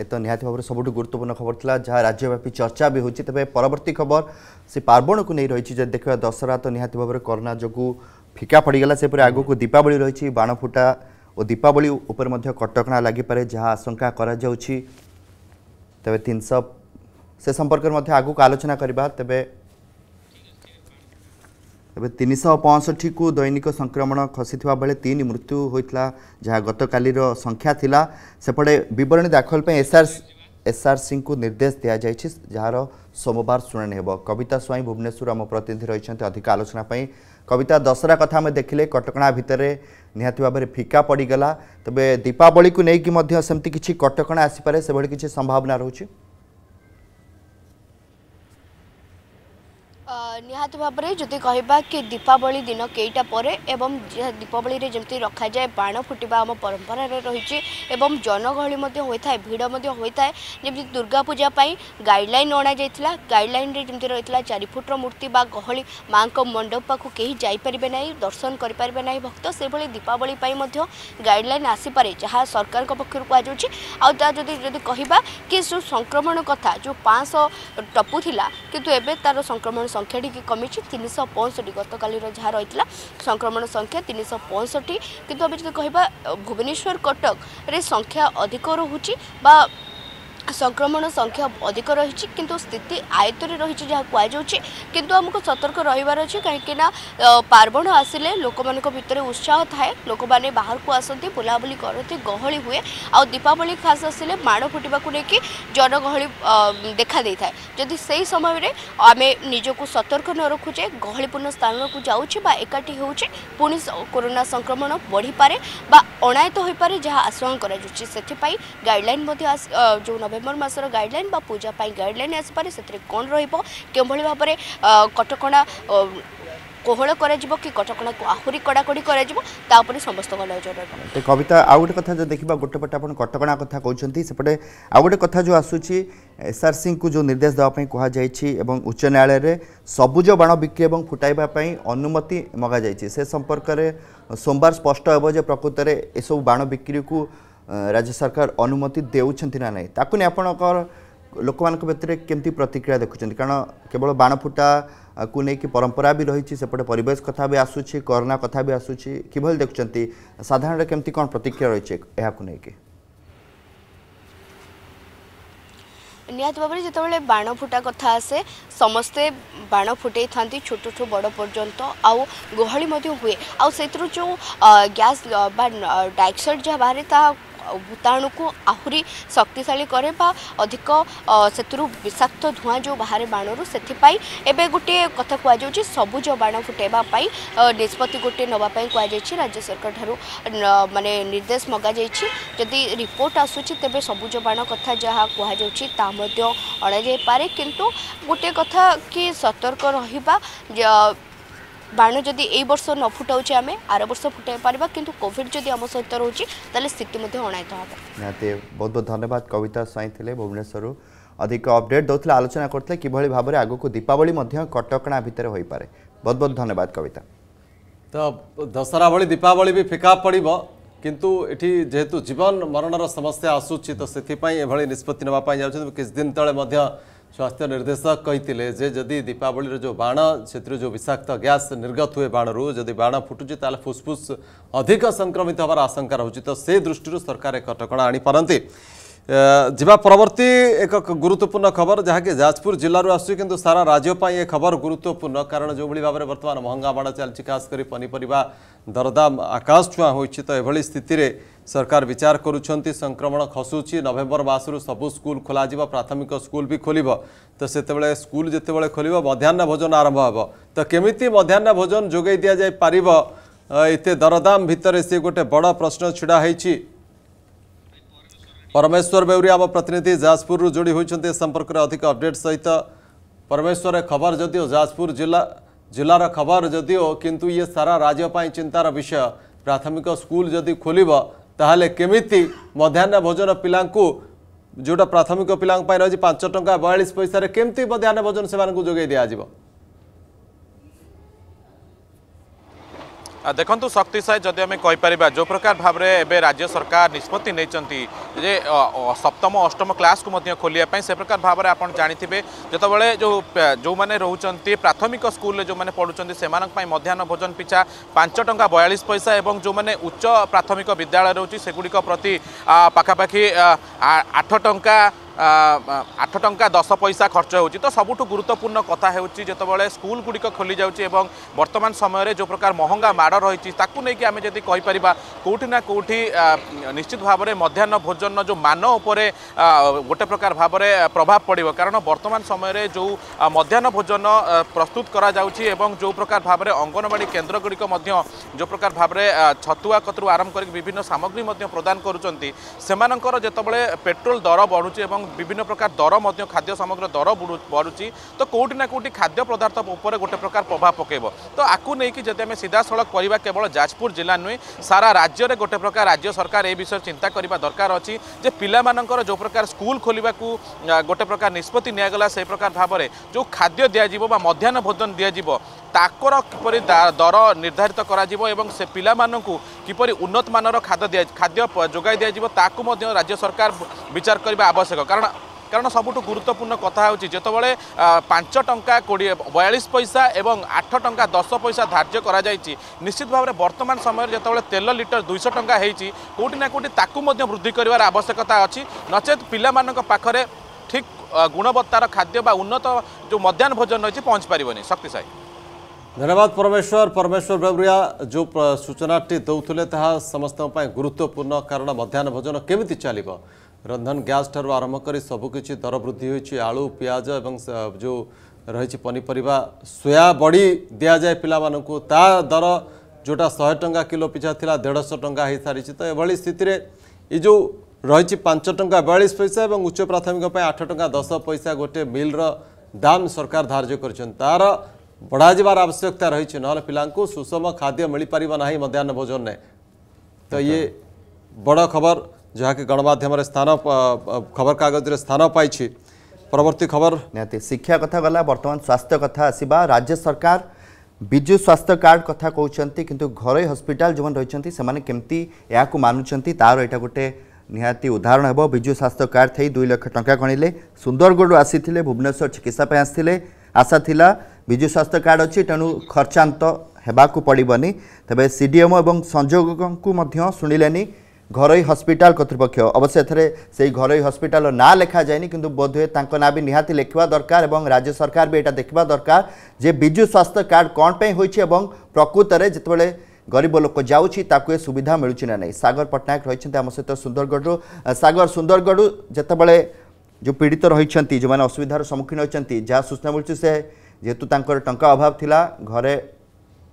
ଏ ତ ନିହାତି ଭାବରେ ସବୁଠୁ ଗୁରୁତ୍ୱପୂର୍ଣ୍ଣ ଖବର ଥିଲା ଯାହା ରାଜ୍ୟବ୍ୟାପୀ ଚର୍ଚ୍ଚା ବି ହେଉଛି ତେବେ ପରବର୍ତ୍ତୀ ଖବର ସେ ପାର୍ବଣକୁ ନେଇ ରହିଛି ଯଦି ଦେଖିବା ଦଶହରା ତ ନିହାତି ଭାବରେ କରୋନା ଯୋଗୁଁ ଫିକା ପଡ଼ିଗଲା ସେପରି ଆଗକୁ ଦୀପାବଳି ରହିଛି ବାଣ ଫୁଟା ଓ ଦୀପାବଳି ଉପରେ ମଧ୍ୟ କଟକଣା ଲାଗିପାରେ ଯାହା ଆଶଙ୍କା କରାଯାଉଛି ତେବେ ତିନିଶହ ସେ ସମ୍ପର୍କରେ ମଧ୍ୟ ଆଗକୁ ଆଲୋଚନା କରିବା ତେବେ तेज तीन शह पंचठी को दैनिक संक्रमण खसी बेले तीन मृत्यु होता जहाँ गत कालीर संख्या थिला सेपटे बरणी दाखल एसआर एसआर सिंह को निर्देश दि जा जार सोमवार शुणाणी हो कविता स्वई भुवनेश्वर आम प्रतिनिधि रही अधिक पर कविता दशहरा कथा देखिले कटक भितर निहाती भाव में फिका पड़गला तेज दीपावली को लेकिन किसी कटक आसपे से भाई किसी संभावना रोचे ନିହାତି ଭାବରେ ଯଦି କହିବା କି ଦୀପାବଳି ଦିନ କେଇଟା ପରେ ଏବଂ ଦୀପାବଳିରେ ଯେମିତି ରଖାଯାଏ ବାଣ ଫୁଟିବା ଆମ ପରମ୍ପରାରେ ରହିଛି ଏବଂ ଜନଗହଳି ମଧ୍ୟ ହୋଇଥାଏ ଭିଡ଼ ମଧ୍ୟ ହୋଇଥାଏ ଯେମିତି ଦୁର୍ଗା ପୂଜା ପାଇଁ ଗାଇଡ଼ଲାଇନ୍ ଅଣାଯାଇଥିଲା ଗାଇଡ଼ଲାଇନ୍ରେ ଯେମିତି ରହିଥିଲା ଚାରି ଫୁଟର ମୂର୍ତ୍ତି ବା ଗହଳି ମାଆଙ୍କ ମଣ୍ଡପ ପାଖକୁ କେହି ଯାଇପାରିବେ ନାହିଁ ଦର୍ଶନ କରିପାରିବେ ନାହିଁ ଭକ୍ତ ସେଭଳି ଦୀପାବଳି ପାଇଁ ମଧ୍ୟ ଗାଇଡ଼ଲାଇନ୍ ଆସିପାରେ ଯାହା ସରକାରଙ୍କ ପକ୍ଷରୁ କୁହାଯାଉଛି ଆଉ ତା ଯଦି ଯଦି କହିବା କି ଯେଉଁ ସଂକ୍ରମଣ କଥା ଯେଉଁ ପାଞ୍ଚଶହ ଟପୁ ଥିଲା କିନ୍ତୁ ଏବେ ତା'ର ସଂକ୍ରମଣ ସଂଖ୍ୟାଟି ଏତିକି କମିଛି ତିନିଶହ ପଞ୍ଚଷଠି ଗତକାଲିର ଯାହା ରହିଥିଲା ସଂକ୍ରମଣ ସଂଖ୍ୟା ତିନିଶହ ପଞ୍ଚଷଠି କିନ୍ତୁ ଆମେ ଯଦି କହିବା ଭୁବନେଶ୍ୱର କଟକରେ ସଂଖ୍ୟା ଅଧିକ ରହୁଛି ବା ସଂକ୍ରମଣ ସଂଖ୍ୟା ଅଧିକ ରହିଛି କିନ୍ତୁ ସ୍ଥିତି ଆୟତ୍ତରେ ରହିଛି ଯାହା କୁହାଯାଉଛି କିନ୍ତୁ ଆମକୁ ସତର୍କ ରହିବାର ଅଛି କାହିଁକିନା ପାର୍ବଣ ଆସିଲେ ଲୋକମାନଙ୍କ ଭିତରେ ଉତ୍ସାହ ଥାଏ ଲୋକମାନେ ବାହାରକୁ ଆସନ୍ତି ବୁଲାବୁଲି କରନ୍ତି ଗହଳି ହୁଏ ଆଉ ଦୀପାବଳି ଖାସ୍ ଆସିଲେ ମାଡ଼ ଫୁଟିବାକୁ ନେଇକି ଜନଗହଳି ଦେଖାଦେଇଥାଏ ଯଦି ସେହି ସମୟରେ ଆମେ ନିଜକୁ ସତର୍କ ନ ରଖୁଛେ ଗହଳିପୂର୍ଣ୍ଣ ସ୍ଥାନକୁ ଯାଉଛେ বা একাঠি হচ্ছে পুঁ করোনা সংক্রমণ বড়িপারে বা অনায়ত হয়ে পড়ে যা আশঙ্কা করা যাচ্ছে সেপাই গাইডলাইন যে নভেম্বর নভেম্বর মাসর গাইডলাইন বা পূজা পাই গাইডলাইন আসিপারে সেতরে কোণ রহব কেউভাবে ভাবে কটকণা কোহল করা কি কটকা আহরি কড়াকড়ি করা তাপরে সমস্ত নজর রহব কবিতা আউ গোটে কথা দেখা গোটে পটে আপনার কটকা কথা কৌন সেপটে আউ গোটে কথা যে আসুচি এসআরসি কু যে নির্দেশ দেওয়া কুহযাই এবং উচ্চ ন্যায়ালয়ের সবুজ বাণ বিক্রি এবং ফুটাইবা অনুমতি মগাযাই সে সম্পর্কের সোমবার স্পষ্ট হব যে প্রকৃতরে এসব বাণ বিক্রি কু राज्य सरकार अनुमति देउँछ ना नै ताकु नै आपणकर ଲୋକମାନଙ୍କ ଭିତରେ କେମିତି ପ୍ରତିକ୍ରିୟା ଦେଖୁଛନ୍ତି କାରଣ କେବଳ ବାଣଫୁଟାକୁ ନେଇକି ପରମ୍ପରା ବି ରହିଛି ସେପଟେ ପରିବେଶ କଥା ବି ଆସୁଛି କରୋନା କଥା ବି ଆସୁଛି କିଭଳି ଦେଖୁଛନ୍ତି ସାଧାରଣରେ କେମିତି କ'ଣ ପ୍ରତିକ୍ରିୟା ରହିଛି ଏହାକୁ ନେଇକି ନିହାତି ଭାବରେ ଯେତେବେଳେ ବାଣ ଫୁଟା କଥା ଆସେ ସମସ୍ତେ ବାଣ ଫୁଟେଇଥାନ୍ତି ଛୋଟଠୁ ବଡ଼ ପର୍ଯ୍ୟନ୍ତ ଆଉ ଗହଳି ମଧ୍ୟ ହୁଏ ଆଉ ସେଥିରୁ ଯେଉଁ ଗ୍ୟାସ୍ ବା ଡାଇଅକ୍ସାଇଡ଼ ଯାହା ବାହାରେ ତାହା ଭୂତାଣୁକୁ ଆହୁରି ଶକ୍ତିଶାଳୀ କରେ ବା ଅଧିକ ସେଥିରୁ ବିଷାକ୍ତ ଧୂଆଁ ଯେଉଁ ବାହାରେ ବାଣରୁ ସେଥିପାଇଁ ଏବେ ଗୋଟିଏ କଥା କୁହାଯାଉଛି ସବୁଜ ବାଣ ଫୁଟାଇବା ପାଇଁ ନିଷ୍ପତ୍ତି ଗୋଟିଏ ନେବା ପାଇଁ କୁହାଯାଇଛି ରାଜ୍ୟ ସରକାରଠାରୁ ମାନେ ନିର୍ଦ୍ଦେଶ ମଗାଯାଇଛି ଯଦି ରିପୋର୍ଟ ଆସୁଛି ତେବେ ସବୁଜ ବାଣ କଥା ଯାହା କୁହାଯାଉଛି ତାହା ମଧ୍ୟ ଅଣାଯାଇପାରେ କିନ୍ତୁ ଗୋଟିଏ କଥା କି ସତର୍କ ରହିବା ବାଣ ଯଦି ଏଇ ବର୍ଷ ନ ଫୁଟାଉଛେ ଆମେ ଆର ବର୍ଷ ଫୁଟାଇ ପାରିବା କିନ୍ତୁ କୋଭିଡ଼ ଯଦି ଆମ ସହିତ ରହୁଛି ତାହେଲେ ସ୍ଥିତି ମଧ୍ୟ ଅଣାୟତ୍ତ ହେବ ନିହାତି ବହୁତ ବହୁତ ଧନ୍ୟବାଦ କବିତା ସ୍ୱାଇଁ ଥିଲେ ଭୁବନେଶ୍ୱରରୁ ଅଧିକ ଅପଡେଟ୍ ଦେଉଥିଲେ ଆଲୋଚନା କରୁଥିଲେ କିଭଳି ଭାବରେ ଆଗକୁ ଦୀପାବଳି ମଧ୍ୟ କଟକଣା ଭିତରେ ହୋଇପାରେ ବହୁତ ବହୁତ ଧନ୍ୟବାଦ କବିତା ତ ଦଶହରା ଭଳି ଦୀପାବଳି ବି ଫିକା ପଡ଼ିବ କିନ୍ତୁ ଏଠି ଯେହେତୁ ଜୀବନ ମରଣର ସମସ୍ୟା ଆସୁଛି ତ ସେଥିପାଇଁ ଏଭଳି ନିଷ୍ପତ୍ତି ନେବା ପାଇଁ ଯାଉଛନ୍ତି କିଛି ଦିନ ତଳେ ମଧ୍ୟ स्वास्थ्य निर्देशक कइतिले जे यदि दीपावली जो बाणा क्षेत्र जो विषाक्त ग्यास निर्गत हुए बाणरो यदि बाणा फुटु जे ताल फुसफुस अधिक संक्रमित হবার आशंका रह से दृष्टि रो सरकारे कटकडा आनी परन्ते ଯିବା ପରବର୍ତ୍ତୀ ଏକ ଗୁରୁତ୍ୱପୂର୍ଣ୍ଣ ଖବର ଯାହାକି ଯାଜପୁର ଜିଲ୍ଲାରୁ ଆସୁଛି କିନ୍ତୁ ସାରା ରାଜ୍ୟ ପାଇଁ ଏ ଖବର ଗୁରୁତ୍ୱପୂର୍ଣ୍ଣ କାରଣ ଯେଉଁଭଳି ଭାବରେ ବର୍ତ୍ତମାନ ମହଙ୍ଗାବାଣ ଚାଲିଛି ଖାସ୍ କରି ପନିପରିବା ଦରଦାମ ଆକାଶ ଛୁଆଁ ହୋଇଛି ତ ଏଭଳି ସ୍ଥିତିରେ ସରକାର ବିଚାର କରୁଛନ୍ତି ସଂକ୍ରମଣ ଖସୁଛି ନଭେମ୍ବର ମାସରୁ ସବୁ ସ୍କୁଲ ଖୋଲାଯିବ ପ୍ରାଥମିକ ସ୍କୁଲ ବି ଖୋଲିବ ତ ସେତେବେଳେ ସ୍କୁଲ ଯେତେବେଳେ ଖୋଲିବ ମଧ୍ୟାହ୍ନ ଭୋଜନ ଆରମ୍ଭ ହେବ ତ କେମିତି ମଧ୍ୟାହ୍ନ ଭୋଜନ ଯୋଗାଇ ଦିଆଯାଇପାରିବ ଏତେ ଦରଦାମ ଭିତରେ ସେ ଗୋଟେ ବଡ଼ ପ୍ରଶ୍ନ ଛିଡ଼ା ହେଇଛି परमेश्वर बेउरी आम प्रतिनिधि जाजपुर जोड़ी होती संपर्क में अधिक अपडेट सहित परमेश्वर खबर जदिओ जाजपुर जिला जिलार खबर जदिओ किंतु ये सारा राज्यपाल चिंतार विषय प्राथमिक स्कूल जदि खोल तेल केमी मध्यान भोजन पिला जोटा प्राथमिक पिला रही पांच टाँह बयालीस पैसा केमती मध्यान्ह भोजन से जोगे दिज्व ଦେଖନ୍ତୁ ଶକ୍ତିସାହି ଯଦି ଆମେ କହିପାରିବା ଯେଉଁ ପ୍ରକାର ଭାବରେ ଏବେ ରାଜ୍ୟ ସରକାର ନିଷ୍ପତ୍ତି ନେଇଛନ୍ତି ଯେ ସପ୍ତମ ଅଷ୍ଟମ କ୍ଲାସ୍କୁ ମଧ୍ୟ ଖୋଲିବା ପାଇଁ ସେ ପ୍ରକାର ଭାବରେ ଆପଣ ଜାଣିଥିବେ ଯେତେବେଳେ ଯେଉଁ ଯେଉଁମାନେ ରହୁଛନ୍ତି ପ୍ରାଥମିକ ସ୍କୁଲରେ ଯେଉଁମାନେ ପଢ଼ୁଛନ୍ତି ସେମାନଙ୍କ ପାଇଁ ମଧ୍ୟାହ୍ନ ଭୋଜନ ପିଛା ପାଞ୍ଚ ଟଙ୍କା ବୟାଳିଶ ପଇସା ଏବଂ ଯେଉଁମାନେ ଉଚ୍ଚ ପ୍ରାଥମିକ ବିଦ୍ୟାଳୟ ରହୁଛି ସେଗୁଡ଼ିକ ପ୍ରତି ପାଖାପାଖି ଆଠ ଟଙ୍କା আঠ টঙ্কা দশ পয়সা খরচ হচ্ছে তো সবুঠু গুরুত্বপূর্ণ কথা হচ্ছে যেতবে গুড়ি খোলি যাচ্ছে এবং বর্তমান সময়ের যে প্রকার মহঙ্গা মাড় রয়েছে তাকে নিয়ে আমি যদি কইপারা কোটি না কোটি নিশ্চিত ভাবে মধ্যাহ্ন ভোজন যে মান উপরে গোটে প্রকার ভাবে প্রভাব পড়ব কারণ বর্তমান সময়ের যে মধ্যাহ্ন ভোজন প্রস্তুত করা যাচ্ছে এবং যে প্রকার ভাবে অঙ্গনবাড়ি কেন্দ্রগুড়ি যে প্রকার ভাবে ছতুয়া কতু আরম্ভ করি বিভিন্ন সামগ্রী প্রদান করছেন সে যেতবে পেট্রোল দর বড়ুচি এবং বিভিন্ন প্রকার দর মধ্যে খাদ্য সামগ্রীর দর বড়ুচি তো কোটি না কোটি খাদ্য পদার্থ উপরে গোটে প্রকার প্রভাব পকাইব তো আকু নেই যদি আমি সিধাসলখ করা কেবল যাজপুর জেলা নুহে সারা রাজ্যের গোটে প্রকার রাজ্য সরকার এ বিষয়ে চিন্তা করা দরকার অছি যে পিলামানকর যে প্রকার স্কুল খোলা গোটে প্রকার নিষ্পতি নিয়ে সেই প্রকার ভাবে যে খাদ্য দিয়া বা মধ্যাহ্ন ভোজন দিয়া ତାଙ୍କର କିପରି ଦର ନିର୍ଦ୍ଧାରିତ କରାଯିବ ଏବଂ ସେ ପିଲାମାନଙ୍କୁ କିପରି ଉନ୍ନତମାନର ଖାଦ୍ୟ খাদ্য ଖାଦ୍ୟ ଯୋଗାଇ ଦିଆଯିବ ତାକୁ ମଧ୍ୟ ରାଜ୍ୟ ସରକାର ବିଚାର କରିବା ଆବଶ୍ୟକ କାରଣ কারণ সবুঠু গুরুত্বপূর্ণ কথা হচ্ছে যেতবে পাঁচ টঙ্কা কোড়িয়ে বয়াশ পয়সা এবং আট টঙ্কা দশ পয়সা ধার্য করা যাই নিশ্চিত ভাবে বর্তমান সময়ের যেতবে তেল লিটর দুইশো টঙ্কা হয়েছি কোটি না কোটি তাকে বৃদ্ধি করার আবশ্যকতা অচে নচেত পিলা পাখে ঠিক গুণবত্তার খাদ্য বা উন্নত যে মধ্যাহ্ন ভোজন রয়েছে পৌঁছি শক্তি সাহেব ଧନ୍ୟବାଦ ପରମେଶ୍ୱର ପରମେଶ୍ୱର ବାବୁରିଆ ଯେଉଁ ସୂଚନାଟି ଦେଉଥିଲେ ତାହା ସମସ୍ତଙ୍କ ପାଇଁ ଗୁରୁତ୍ୱପୂର୍ଣ୍ଣ କାରଣ ମଧ୍ୟାହ୍ନ ଭୋଜନ କେମିତି ଚାଲିବ ରନ୍ଧନ ଗ୍ୟାସ୍ ଠାରୁ ଆରମ୍ଭ କରି ସବୁକିଛି ଦର ବୃଦ୍ଧି ହୋଇଛି ଆଳୁ ପିଆଜ ଏବଂ ଯେଉଁ ରହିଛି ପନିପରିବା ସୋୟା ବଡ଼ି ଦିଆଯାଏ ପିଲାମାନଙ୍କୁ ତା ଦର ଯେଉଁଟା ଶହେ ଟଙ୍କା କିଲୋ ପିଛା ଥିଲା ଦେଢ଼ଶହ ଟଙ୍କା ହୋଇସାରିଛି ତ ଏଭଳି ସ୍ଥିତିରେ ଏ ଯେଉଁ ରହିଛି ପାଞ୍ଚ ଟଙ୍କା ବୟାଳିଶ ପଇସା ଏବଂ ଉଚ୍ଚ ପ୍ରାଥମିକ ପାଇଁ ଆଠ ଟଙ୍କା ଦଶ ପଇସା ଗୋଟିଏ ମିଲ୍ର ଦାମ୍ ସରକାର ଧାର୍ଯ୍ୟ କରିଛନ୍ତି ତା'ର बढ़ाଯିबार आवश्यकता रही ना पिलांकु सुषम खाद्य मिल पार ना मध्यान्ह भोजन ने तो ये बड़ खबर जहाँकि गणमाध्यम स्थान खबर कागज स्थान पाई परवर्त खबर निहती शिक्षा कथा गला बर्तमान स्वास्थ्य कथा आसवा राज्य सरकार ବିଜୁ ସ୍ୱାସ୍ଥ୍ୟ କାର୍ଡ଼ କଥା କହୁଛନ୍ତି କିନ୍ତୁ ଘରୋଇ ହସ୍ପିଟାଲ ଯେଉଁମାନେ ରହିଛନ୍ତି ସେମାନେ କେମିତି ଏହାକୁ ମାନୁଛନ୍ତି ତା'ର ଏଇଟା ଗୋଟେ ନିହାତି ଉଦାହରଣ ହେବ ବିଜୁ ସ୍ୱାସ୍ଥ୍ୟ କାର୍ଡ଼ ଥାଇ ଦୁଇ ଲକ୍ଷ ଟଙ୍କା ଗଣିଲେ ସୁନ୍ଦରଗଡ଼ରୁ ଆସିଥିଲେ ଭୁବନେଶ୍ୱର ଚିକିତ୍ସା ପାଇଁ ଆସିଥିଲେ ଆଶା ଥିଲା ବିଜୁ ସ୍ୱାସ୍ଥ୍ୟ କାର୍ଡ଼ ଅଛି ତେଣୁ ଖର୍ଚ୍ଚାନ୍ତ ହେବାକୁ ପଡ଼ିବନି ତେବେ ସି ଡି ଏମ୍ ଏବଂ ସଂଯୋଗଙ୍କୁ ମଧ୍ୟ ଶୁଣିଲେନି ଘରୋଇ ହସ୍ପିଟାଲ କର୍ତ୍ତୃପକ୍ଷ ଅବଶ୍ୟ ଏଥିରେ ସେଇ ଘରୋଇ ହସ୍ପିଟାଲର ନାଁ ଲେଖାଯାଇନି କିନ୍ତୁ ବୋଧହୁଏ ତାଙ୍କ ନାଁ ବି ନିହାତି ଲେଖିବା ଦରକାର ଏବଂ ରାଜ୍ୟ ସରକାର ବି ଏଇଟା ଦେଖିବା ଦରକାର ଯେ ବିଜୁ ସ୍ୱାସ୍ଥ୍ୟ କାର୍ଡ଼ କ'ଣ ପାଇଁ ହୋଇଛି ଏବଂ ପ୍ରକୃତରେ ଯେତେବେଳେ ଗରିବ ଲୋକ ଯାଉଛି ତାକୁ ଏ ସୁବିଧା ମିଳୁଛି ନା ନାହିଁ ସାଗର ପଟ୍ଟନାୟକ ରହିଛନ୍ତି ଆମ ସହିତ ସୁନ୍ଦରଗଡ଼ରୁ ସାଗର ସୁନ୍ଦରଗଡ଼ରୁ ଯେତେବେଳେ ଯେଉଁ ପୀଡ଼ିତ ରହିଛନ୍ତି ଯେଉଁମାନେ ଅସୁବିଧାର ସମ୍ମୁଖୀନ ହୋଇଛନ୍ତି ଯାହା ସୂଚନା ମିଳୁଛି ସେ যেহেতু তাঁর টঙ্কা অভাব লা ঘরে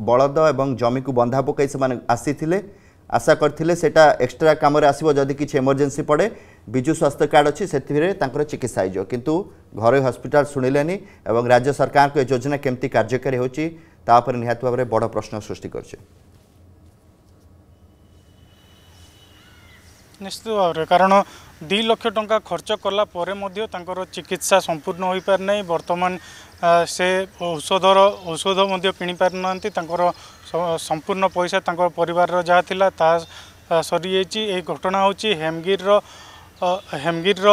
বলদ এবং জমিকু বন্ধা পকাই সে আসিলে আশা করলে সেটা এক্সট্রা কামরে আসব যদি কিছু এমর্জেন্সি পড়ে বিজু স্বাস্থ্য কার্ড অছি সেতিরে তাঁর চিকিৎসা হয়ে কিন্তু ঘরোই হসপিটাল শুণিলেনি এবং রাজ্য সরকার এ যোজনা কমিটি কার্যকারী হচ্ছে তাপরে নিহত ভাবে বড় প্রশ্ন সৃষ্টি করছে ନିଶ୍ଚିତ ଭାବରେ କାରଣ ଦୁଇ ଲକ୍ଷ ଟଙ୍କା ଖର୍ଚ୍ଚ କଲା ପରେ ମଧ୍ୟ ତାଙ୍କର ଚିକିତ୍ସା ସମ୍ପୂର୍ଣ୍ଣ ହୋଇପାରିନାହିଁ বর্তমান ସେ ଔଷଧର ଔଷଧ ମଧ୍ୟ କିଣିପାରିନାହାନ୍ତି ତାଙ୍କର ସମ୍ପୂର୍ଣ୍ଣ ପଇସା ତାଙ୍କ ପରିବାରର ଯାହା ଥିଲା ତାହା ସରିଯାଇଛି ଏହି ଘଟଣା ହେଉଛି ହେମଗିରିର ହେମଗିରିର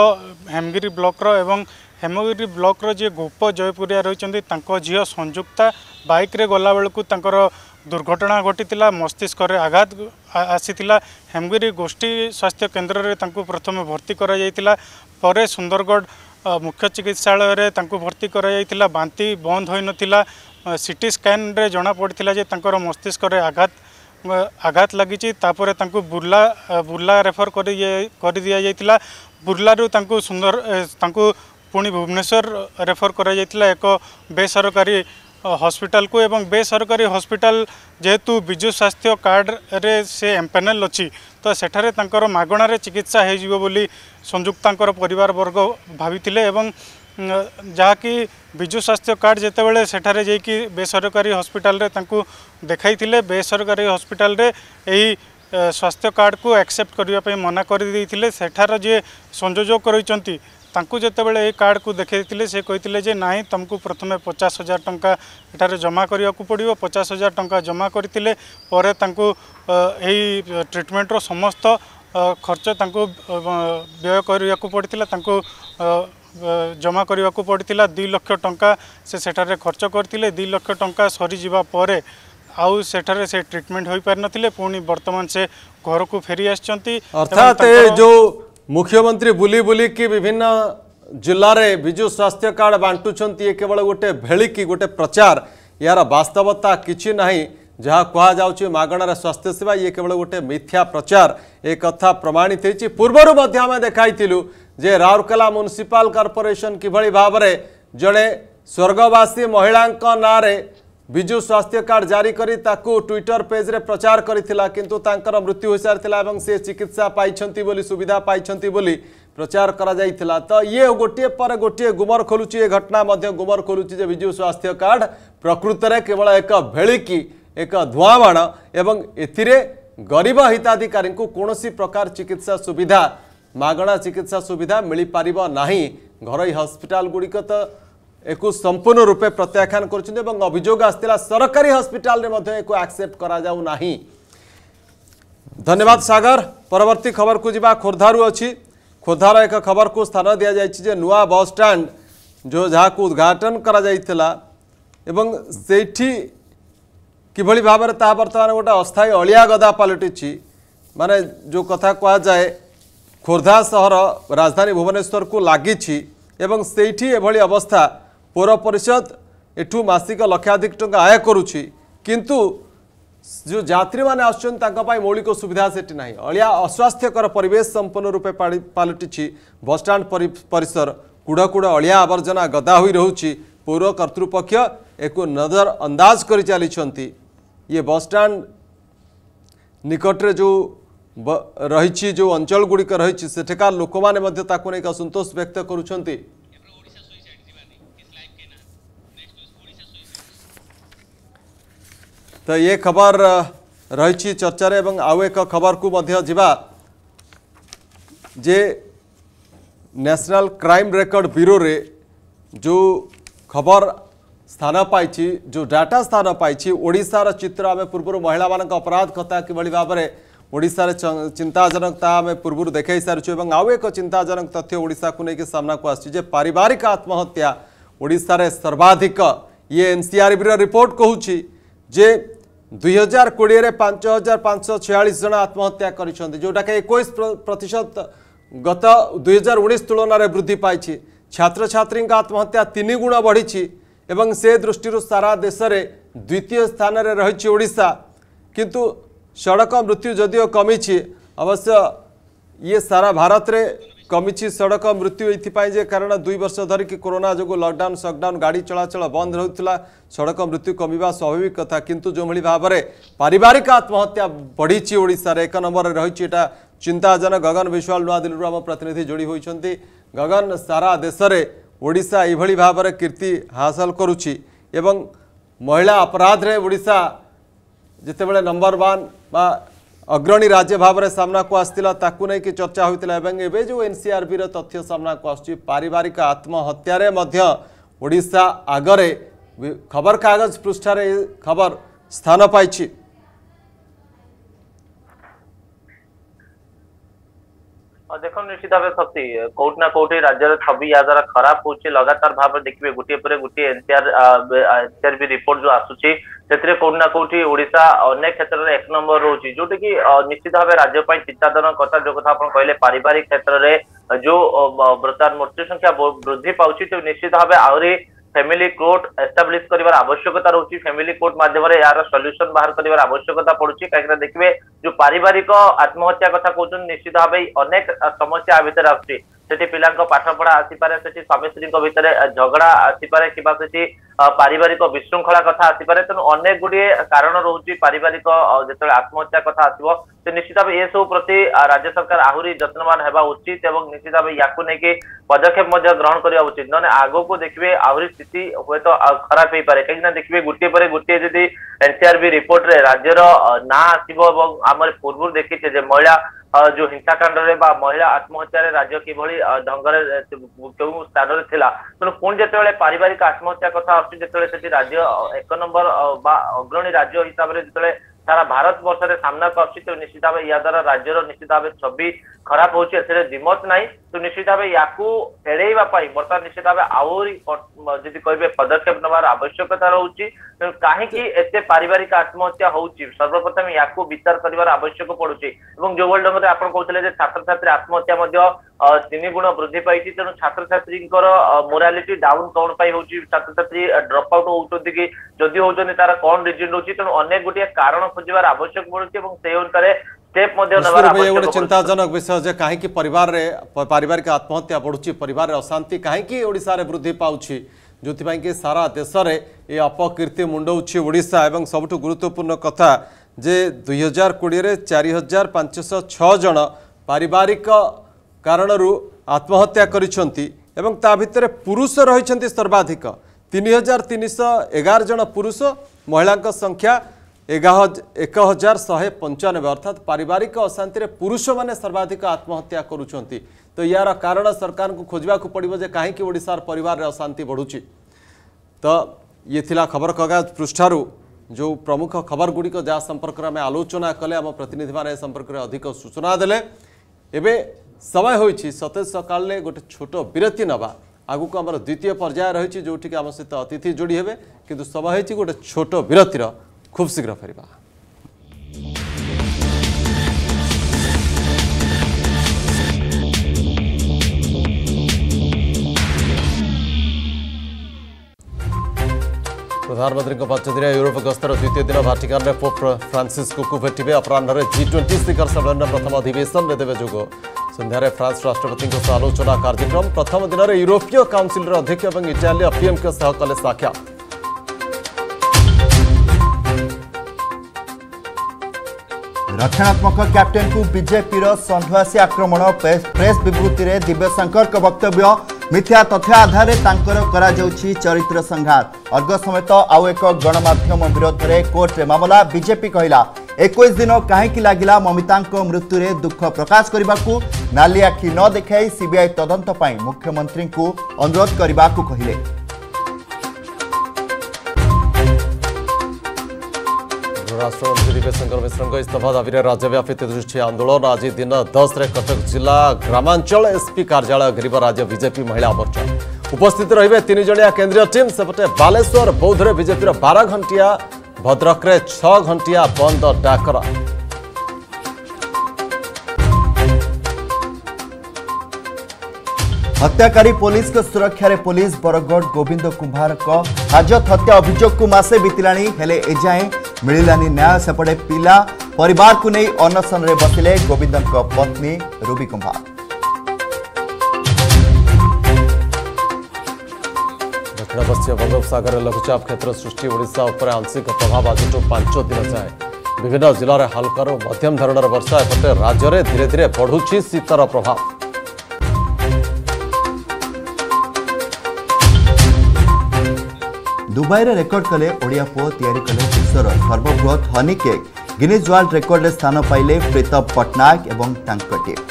ହେମଗିରି ବ୍ଲକର ଏବଂ ହେମଗିରି ବ୍ଲକର ଯିଏ ଗୋପ ଜୟପୁରିଆ ରହିଛନ୍ତି ତାଙ୍କ ଝିଅ ସଂଯୁକ୍ତା ବାଇକ୍ରେ ଗଲାବେଳକୁ ତାଙ୍କର ଦୁର୍ଘଟଣା ଘଟିଥିଲା ମସ୍ତିଷ୍କରେ ଆଘାତ ଆସିଥିଲା ହେମଗିରି ଗୋଷ୍ଠୀ ସ୍ୱାସ୍ଥ୍ୟ କେନ୍ଦ୍ରରେ ତାଙ୍କୁ ପ୍ରଥମେ ଭର୍ତ୍ତି କରାଯାଇଥିଲା ପରେ ସୁନ୍ଦରଗଡ଼ ମୁଖ୍ୟ ଚିକିତ୍ସାଳୟରେ ତାଙ୍କୁ ଭର୍ତ୍ତି କରାଯାଇଥିଲା ବାନ୍ତି ବନ୍ଦ ହୋଇନଥିଲା ସିଟି ସ୍କାନ୍ରେ ଜଣାପଡ଼ିଥିଲା ଯେ ତାଙ୍କର ମସ୍ତିଷ୍କରେ ଆଘାତ ଆଘାତ ଲାଗିଛି ତାପରେ ତାଙ୍କୁ ବୁର୍ଲା ବୁର୍ଲା ରେଫର କରି କରିଦିଆଯାଇଥିଲା ବୁର୍ଲାରୁ ତାଙ୍କୁ ସୁନ୍ଦର ତାଙ୍କୁ ପୁଣି ଭୁବନେଶ୍ୱର ରେଫର କରାଯାଇଥିଲା ଏକ ବେସରକାରୀ हस्पिटाल को एवं बेसरकारी हस्पिटाल जेहेतु विजु स्वास्थ्य कार्ड रे से एमपेनल अच्छी तो सेठे मगणारे चिकित्सा बोली संयुक्ता परिवार वर्ग भावी जहाँकि विजु स्वास्थ्य कार्ड जितेबले सेठे जा बेसरकारी हस्पिटाल देखा बेसरकारी हस्पिटाल यही स्वास्थ्य कार्ड को एक्सेप्ट करने मना करदे सेठार जी संयोजक रही जोबले कार्ड को देखते से कही ना तुमको प्रथम पचास हजार टाँटे जमा करवाक पड़ो पचास हजार टाँच जमा करते ट्रिटमेंटर समस्त खर्च तक व्यय को पड़ता जमा करवाक पड़ता दु लक्ष टा सेठे खर्च करते दु लक्ष टा सरीजापर आउ सेठे से ट्रीटमेंट हो पार पुणी वर्तमान से घर को फेरी आर्थात जो ମୁଖ୍ୟମନ୍ତ୍ରୀ ବୁଲି ବୁଲିକି ବିଭିନ୍ନ ଜିଲ୍ଲାରେ ବିଜୁ ସ୍ୱାସ୍ଥ୍ୟ କାର୍ଡ଼ ବାଣ୍ଟୁଛନ୍ତି ଏ କେବଳ ଗୋଟେ ଭେଳିକି ଗୋଟେ ପ୍ରଚାର ଏହାର ବାସ୍ତବତା କିଛି ନାହିଁ ଯାହା କୁହାଯାଉଛି ମାଗଣାରେ ସ୍ୱାସ୍ଥ୍ୟ ସେବା ଇଏ କେବଳ ଗୋଟେ ମିଥ୍ୟା ପ୍ରଚାର ଏ କଥା ପ୍ରମାଣିତ ହେଇଛି ପୂର୍ବରୁ ମଧ୍ୟ ଆମେ ଦେଖାଇଥିଲୁ ଯେ ରାଉରକେଲା ମ୍ୟୁନିସିପାଲ କର୍ପୋରେସନ କିଭଳି ଭାବରେ ଜଣେ ସ୍ୱର୍ଗବାସୀ ମହିଳାଙ୍କ ନାଁରେ ବିଜୁ ସ୍ୱାସ୍ଥ୍ୟ କାର୍ଡ ଜାରି କରି ତାକୁ ଟ୍ୱିଟର ପେଜ୍ରେ ପ୍ରଚାର କରିଥିଲା କିନ୍ତୁ ତାଙ୍କର ମୃତ୍ୟୁ ହୋଇସାରିଥିଲା ଏବଂ ସେ ଚିକିତ୍ସା ପାଇଛନ୍ତି ବୋଲି ସୁବିଧା ପାଇଛନ୍ତି ବୋଲି ପ୍ରଚାର କରାଯାଇଥିଲା ତ ଇଏ ଗୋଟିଏ ପରେ ଗୋଟିଏ ଗୁମର ଖୋଲୁଛି ଏ ଘଟଣା ମଧ୍ୟ ଗୁମର ଖୋଲୁଛି ଯେ ବିଜୁ ସ୍ୱାସ୍ଥ୍ୟ କାର୍ଡ ପ୍ରକୃତରେ କେବଳ ଏକ ଭେଳିକି ଏକ ଧୂଆଁବାଣ ଏବଂ ଏଥିରେ ଗରିବ ହିତାଧିକାରୀଙ୍କୁ କୌଣସି ପ୍ରକାର ଚିକିତ୍ସା ସୁବିଧା ମାଗଣା ଚିକିତ୍ସା ସୁବିଧା ମିଳିପାରିବ ନାହିଁ ଘରୋଇ ହସ୍ପିଟାଲ ଗୁଡ଼ିକ ତ একু সম্পূর্ণ রূপে প্রত্যাখ্যান করছেন এবং অভিযোগ আসছিল সরকারি হসপিটাল একু আকসেপ্ট করা যাও না ধন্যবাদ সাগর পরবর্তী খবর কু যা খোর্ধার অোর্ধার এক খবর কু স্থান দিয়া যাই যে নূয়া বস স্ট্যান্ড যা উদ্ঘাটন করা যাই এবং সেইটি কিভাবে ভাবে তা বর্তমানে গোটা অস্থায়ী অলিয়া গদা পালটিছি মানে যে কথা কুয়া যায় খোর্ধা সহর রাজধানী ভুবনেশ্বর কু লাগিছি এবং সেইটি এভাবে অবস্থা পৌর পরিষদ এঠু মাসিক লক্ষাধিক টঙ্কা আয় করুছি কিন্তু যে যাত্রী মানে আসছেন তাঁপাই মৌলিক সুবিধা সেটি না অলিয়া অস্বাস্থ্যকর পরিবেশ সম্পূর্ণ রূপে পালটিছি বসষ্টাণ্ড পরিসর কুড় কুড় অলিয়া আবর্জনা গদা হয়ে রয়েছে পৌর কর্তৃপক্ষ একু নজর অন্দাজ করে চালিছেন ইয়ে বসষ্টাণ্ড নিকটরে যে রয়েছে যে অঞ্চলগুড়ি রয়েছে সেঠাকার লোক মানে তাকে অসন্তোষ ব্যক্ত করুচ্ছেন तो ये खबर रही चर्चार एवं आउ एक खबर को नेशनल क्राइम रिकॉर्ड ब्यूरो रे जो खबर स्थान पाई जो डाटा स्थान पाई ओडार चित्र आम पूर्व महिला मान अपराध कथा कि भाव में चिंताजनक चिंताजनकता आम पूर्व देखे सारी आउ एक चिंताजनक तथ्य ओडा को लेकिन सामना को आज पारिवारिक आत्महत्या ओडार सर्वाधिक ये एनसीआरबी रिपोर्ट कहूँ যে দুই হাজার কোড়িয়ে পাঁচ হাজার পাঁচশো ছয়াশ জন আত্মহত্যা করেছেন যেটাকি একুশ প্রতিশত গত দুই হাজার উনিশ তুলনায় বৃদ্ধি পাইছে ছাত্রছাত্রী আত্মহত্যা তিন গুণ বড়ি এবং সে দৃষ্টি সারা দেশের দ্বিতীয় স্থানের রয়েছে ওড়শা কিন্তু সড়ক মৃত্যু যদিও কমিছে অবশ্য ইয়ে সারা ভারতের कमी सड़क मृत्यु ये कारण दुई वर्ष धरिकी कोरोना जो लकडाउन सकडाउन गाड़ी चलाचल बंद रहा सड़क मृत्यु कम स्वाभाविक कथ कि जो भाई भाव में पारिवारिक आत्महत्या बढ़ी ओडार एक नंबर रही चिंताजनक गगन विश्वाल नुआ दिल्ली आम प्रतिनिधि जोड़ी होती गगन सारा देश में ओडा ये भाव में कीर्ति हासल करुच्च महिला अपराधे ओडा जिते बड़े नंबर वन ଅଗ୍ରଣୀ ରାଜ୍ୟ ଭାବରେ ସାମ୍ନାକୁ ଆସିଥିଲା ତାକୁ ନେଇକି ଚର୍ଚ୍ଚା ହୋଇଥିଲା ଏବଂ ଏବେ ଯେଉଁ ଏନ୍ସିଆର୍ବିର ତଥ୍ୟ ସାମ୍ନାକୁ ଆସୁଛି ପାରିବାରିକ ଆତ୍ମହତ୍ୟାରେ ମଧ୍ୟ ଓଡ଼ିଶା ଆଗରେ ଖବରକାଗଜ ପୃଷ୍ଠାରେ ଖବର ସ୍ଥାନ ପାଇଛି અને દેખો નિશ્ચિત હવે સપતી કોટના કોટી રાજ્યરે થબી યાદરા ખરાબ હોચે લગાતાર ભાવ દેખવે ગુટી પર ગુટી એનટીઆર આર્ટીર બી રિપોર્ટ જો આસુચી તેતરે કોટના કોટી ઓડિસા અનેક ક્ષેત્રરે એક નંબર હોચી જોટીકી નિશ્ચિત હવે રાજ્ય પર ચિંતાજનક કથા જો કથા આપણ કહીલે પારિવારિક ક્ષેત્રરે જો બ્રતાન મોર્ટિસ સંખ્યા બહુ વૃદ્ધિ પાઉચી તો નિશ્ચિત હવે આરે फैमिली कोर्ट एस्टाब्लीश कर आवश्यकता रही फैमिली कोर्ट मध्यम यार सल्यूशन बाहर कर आवश्यकता पड़ी कहीं देखिए जो पारिवारिक आत्महत्या कथ कौन निश्चित भाव अनेक समस्या भितर आस ସେଠି ପିଲାଙ୍କ ପାଠପଢା ଆସିପାରେ ସେଠି ସ୍ୱାମୀ ସ୍ତ୍ରୀଙ୍କ ଭିତରେ ଝଗଡା ଆସିପାରେ କିମ୍ବା ସେଠି ପାରିବାରିକ ବିଶୃଙ୍ଖଳା କଥା ଆସିପାରେ ତେଣୁ ଅନେକ ଗୁଡିଏ କାରଣ ରହୁଛି ପାରିବାରିକ ଯେତେବେଳେ ଆତ୍ମହତ୍ୟା କଥା ଆସିବ ସେ ନିଶ୍ଚିତ ଭାବେ ଏସବୁ ପ୍ରତି ରାଜ୍ୟ ସରକାର ଆହୁରି ଯତ୍ନବାନ ହେବା ଉଚିତ ଏବଂ ନିଶ୍ଚିତ ଭାବେ ୟାକୁ ନେଇକି ପଦକ୍ଷେପ ମଧ୍ୟ ଗ୍ରହଣ କରିବା ଉଚିତ ନହେଲେ ଆଗକୁ ଦେଖିବେ ଆହୁରି ସ୍ଥିତି ହୁଏତ ଖରାପ ହେଇପାରେ କାହିଁକି ନା ଦେଖିବେ ଗୋଟିଏ ପରେ ଗୋଟିଏ ଯଦି ଏନସିଆରବି ରିପୋର୍ଟରେ ରାଜ୍ୟର ନାଁ ଆସିବ ଏବଂ ଆମର ପୂର୍ବରୁ ଦେଖିଛେ ଯେ ମହିଳା ଯୋଉ ହିଂସାକାଣ୍ଡରେ ବା ମହିଳା ଆତ୍ମହତ୍ୟାରେ ରାଜ୍ୟ କିଭଳି ଢଙ୍ଗରେ କେଉଁ ସ୍ଥାନରେ ଥିଲା ତେଣୁ ପୁଣି ଯେତେବେଳେ ପାରିବାରିକ ଆତ୍ମହତ୍ୟା କଥା ଆସୁଛି ଯେତେବେଳେ ସେଠି ରାଜ୍ୟ ଏକ ନମ୍ବର ବା ଅଗ୍ରଣୀ ରାଜ୍ୟ ହିସାବରେ ଯେତେବେଳେ સારા ભારત વર્ષરે સામના કરશે તો નિશ્ચિત ભાવે યા દ્વારા રાજ્યર નિશ્ચિત ભાવે છબી ખરાબ હોଉଛି ଏଥିରେ ଦିମତ ନାହିଁ ତ ନିଶ୍ଚିତ ଭାବେ ୟାକୁ ଏଡେଇବା ପାଇଁ ବର୍ତ୍ତମାନ ନିଶ୍ଚିତ ଭାବେ ଆହୁରି ଯଦି କହିବେ ପଦକ୍ଷେପ ନେବାର ଆବଶ୍ୟକତା ରହୁଛି ତେଣୁ କାହିଁକି ଏତେ ପାରିବାରିକ ଆତ୍ମହତ୍ୟା ହଉଛି ସର୍ବପ୍ରଥମେ ୟାକୁ ବିଚାର କରିବାର ଆବଶ୍ୟକ ପଡୁଛି ଏବଂ ଯୋଉଭଳି ଢଙ୍ଗରେ ଆପଣ କହୁଥିଲେ ଯେ ଛାତ୍ରଛାତ୍ରୀ ଆତ୍ମହତ୍ୟା ମଧ୍ୟ ତିନି ଗୁଣ ବୃଦ୍ଧି ପାଇଛି ତେଣୁ ଛାତ୍ରଛାତ୍ରୀଙ୍କର ମୋରାଲିଟି ଡାଉନ କଣ ପାଇଁ ହଉଛି ଛାତ୍ରଛାତ୍ରୀ ଡ୍ରପ୍ ଆଉଟ୍ ହଉଛନ୍ତି କି ଯଦି ହଉଛନ୍ତି ତାର କଣ ରିଜିନ୍ ରହୁଛି ତେଣୁ ଅନେକ ଗୁଡିଏ କାରଣ ଖୋଜିବାର ଆବଶ୍ୟକ ପଡୁଛି ଏବଂ ସେଇ ଅନୁସାରେ ଷ୍ଟେପ୍ ମଧ୍ୟ ନେବାର ଗୋଟେ ଚିନ୍ତାଜନକ ବିଷୟ ଯେ କାହିଁକି ପରିବାରରେ ପାରିବାରିକ ଆତ୍ମହତ୍ୟା ବଢ଼ୁଛି ପରିବାରରେ ଅଶାନ୍ତି କାହିଁକି ଓଡ଼ିଶାରେ ବୃଦ୍ଧି ପାଉଛି ଯେଉଁଥିପାଇଁ କି ସାରା ଦେଶରେ ଏ ଅପକୀର୍ତ୍ତି ମୁଣ୍ଡଉଛି ଓଡ଼ିଶା ଏବଂ ସବୁଠୁ ଗୁରୁତ୍ୱପୂର୍ଣ୍ଣ କଥା ଯେ ଦୁଇ ହଜାର କୋଡ଼ିଏରେ ଚାରି ହଜାର ପାଞ୍ଚଶହ ଛଅ ଜଣ ପାରିବାରିକ କାରଣରୁ ଆତ୍ମହତ୍ୟା କରିଛନ୍ତି ଏବଂ ତା ଭିତରେ ପୁରୁଷ ରହିଛନ୍ତି ସର୍ବାଧିକ ତିନି ହଜାର ତିନିଶହ ଏଗାର ଜଣ ପୁରୁଷ ମହିଳାଙ୍କ ସଂଖ୍ୟା ଏକ ହଜାର ଶହେ ପଞ୍ଚାନବେ ଅର୍ଥାତ୍ ପାରିବାରିକ ଅଶାନ୍ତିରେ ପୁରୁଷମାନେ ସର୍ବାଧିକ ଆତ୍ମହତ୍ୟା କରୁଛନ୍ତି ତ ଏହାର କାରଣ ସରକାରଙ୍କୁ ଖୋଜିବାକୁ ପଡ଼ିବ ଯେ କାହିଁକି ଓଡ଼ିଶାର ପରିବାରରେ ଅଶାନ୍ତି ବଢ଼ୁଛି ତ ଇଏ ଥିଲା ଖବରକାଗଜ ପୃଷ୍ଠାରୁ ଯେଉଁ ପ୍ରମୁଖ ଖବରଗୁଡ଼ିକ ଯାହା ସମ୍ପର୍କରେ ଆମେ ଆଲୋଚନା କଲେ ଆମ ପ୍ରତିନିଧିମାନେ ଏ ସମ୍ପର୍କରେ ଅଧିକ ସୂଚନା ଦେଲେ ଏବେ ସମୟ ହୋଇଛି ସତେଜ ସକାଳେ ଗୋଟେ ଛୋଟ ବିରତି ନେବା ଆଗକୁ ଆମର ଦ୍ୱିତୀୟ ପର୍ଯ୍ୟାୟ ରହିଛି ଯେଉଁଠିକି ଆମ ସହିତ ଅତିଥି ଯୋଡ଼ି ହେବେ କିନ୍ତୁ ସମୟ ହୋଇଛି ଗୋଟେ ଛୋଟ ବିରତିର खूब शीघ्र फेर प्रधानमंत्री पांचदिनिया यूरोप गस्तर द्वितीय दिन भाटिकान में पोप फ्रांसीस को भेटे अपराह जि ट्वेंटी शिखर सम्मेलन प्रथम अधिवेशन में देवे जोग संध्यार फ्रांस राष्ट्रपति आलोचना कार्यक्रम प्रथम दिन में यूरोपय काउनसिल अध्यक्ष और इटालीय पीएम के सह कले साक्षात ରକ୍ଷଣାତ୍ମକ କ୍ୟାପ୍ଟେନ୍କୁ ବିଜେପିର ସନ୍ଧ୍ୟାସୀ ଆକ୍ରମଣ ପ୍ରେସ୍ ବିବୃତ୍ତିରେ ଦିବ୍ୟଶଙ୍କରଙ୍କ ବକ୍ତବ୍ୟ ମିଥ୍ୟା ତଥ୍ୟ ଆଧାରରେ ତାଙ୍କର କରାଯାଉଛି ଚରିତ୍ର ସଂଘାତ ଅର୍ଗ ସମେତ ଆଉ ଏକ ଗଣମାଧ୍ୟମ ବିରୋଧରେ କୋର୍ଟରେ ମାମଲା ବିଜେପି କହିଲା ଏକୋଇଶ ଦିନ କାହିଁକି ଲାଗିଲା ମମିତାଙ୍କ ମୃତ୍ୟୁରେ ଦୁଃଖ ପ୍ରକାଶ କରିବାକୁ ନାଲି ଆଖି ନ ଦେଖାଇ ସିବିଆଇ ତଦନ୍ତ ପାଇଁ ମୁଖ୍ୟମନ୍ତ୍ରୀଙ୍କୁ ଅନୁରୋଧ କରିବାକୁ କହିଲେ ରାଷ୍ଟ୍ରମନ୍ତ୍ରୀ ଦିବ୍ୟଶଙ୍କର ମିଶ୍ରଙ୍କ ଇସ୍ତଫା ଦାବିରେ ରାଜ୍ୟବ୍ୟାପୀ ତେଜୁଛି ଆନ୍ଦୋଳନ ଆଜି ଦିନ ଦଶରେ କଟକ ଜିଲ୍ଲା ଗ୍ରାମାଞ୍ଚଳ ଏସ୍ପି କାର୍ଯ୍ୟାଳୟ ଘେରିବ ରାଜ୍ୟ ବିଜେପି ମହିଳା ମୋର୍ଚ୍ଚା ଉପସ୍ଥିତ ରହିବେ ତିନି ଜଣିଆ କେନ୍ଦ୍ରୀୟ ଟିମ୍ ସେପଟେ ବାଲେଶ୍ୱର ବୌଦ୍ଧରେ ବିଜେପିର ବାର ଘଣ୍ଟିଆ ଭଦ୍ରକରେ ଛଅ ଘଣ୍ଟିଆ ବନ୍ଦ ଡାକରା हत्याकारी पुलिस को सुरक्षा रे पुलिस बरगढ़ गोविंद कुमार हाजत हत्या अभियोग को मसे बीतला एजाएं ମିଳିଲାନି ନ୍ୟାୟ ସେପଟେ ପିଲା ପରିବାରକୁ ନେଇ ଅନଶନରେ ବସିଲେ ଗୋବିନ୍ଦଙ୍କ ପତ୍ନୀ ରୁବି କୁମ୍ଭାର ଦକ୍ଷିଣ ପଶ୍ଚିମ ବଙ୍ଗୋପସାଗରରେ ଲଘୁଚାପ କ୍ଷେତ୍ର ସୃଷ୍ଟି ଓଡ଼ିଶା ଉପରେ ଆଂଶିକ ପ୍ରଭାବ ଆଜିଠୁ ପାଞ୍ଚ ଦିନ ଯାଏ ବିଭିନ୍ନ ଜିଲ୍ଲାରେ ହାଲକାରୁ ମଧ୍ୟମ ଧରଣର ବର୍ଷା ଏପଟେ ରାଜ୍ୟରେ ଧୀରେ ଧୀରେ ବଢ଼ୁଛି ଶୀତର ପ୍ରଭାବ दुबई में रेकर्ड कले पुआ या विश्वर सर्वबृहत honey cake Guinness world record स्थान पाइले प्रीतम पट्टनायक टीम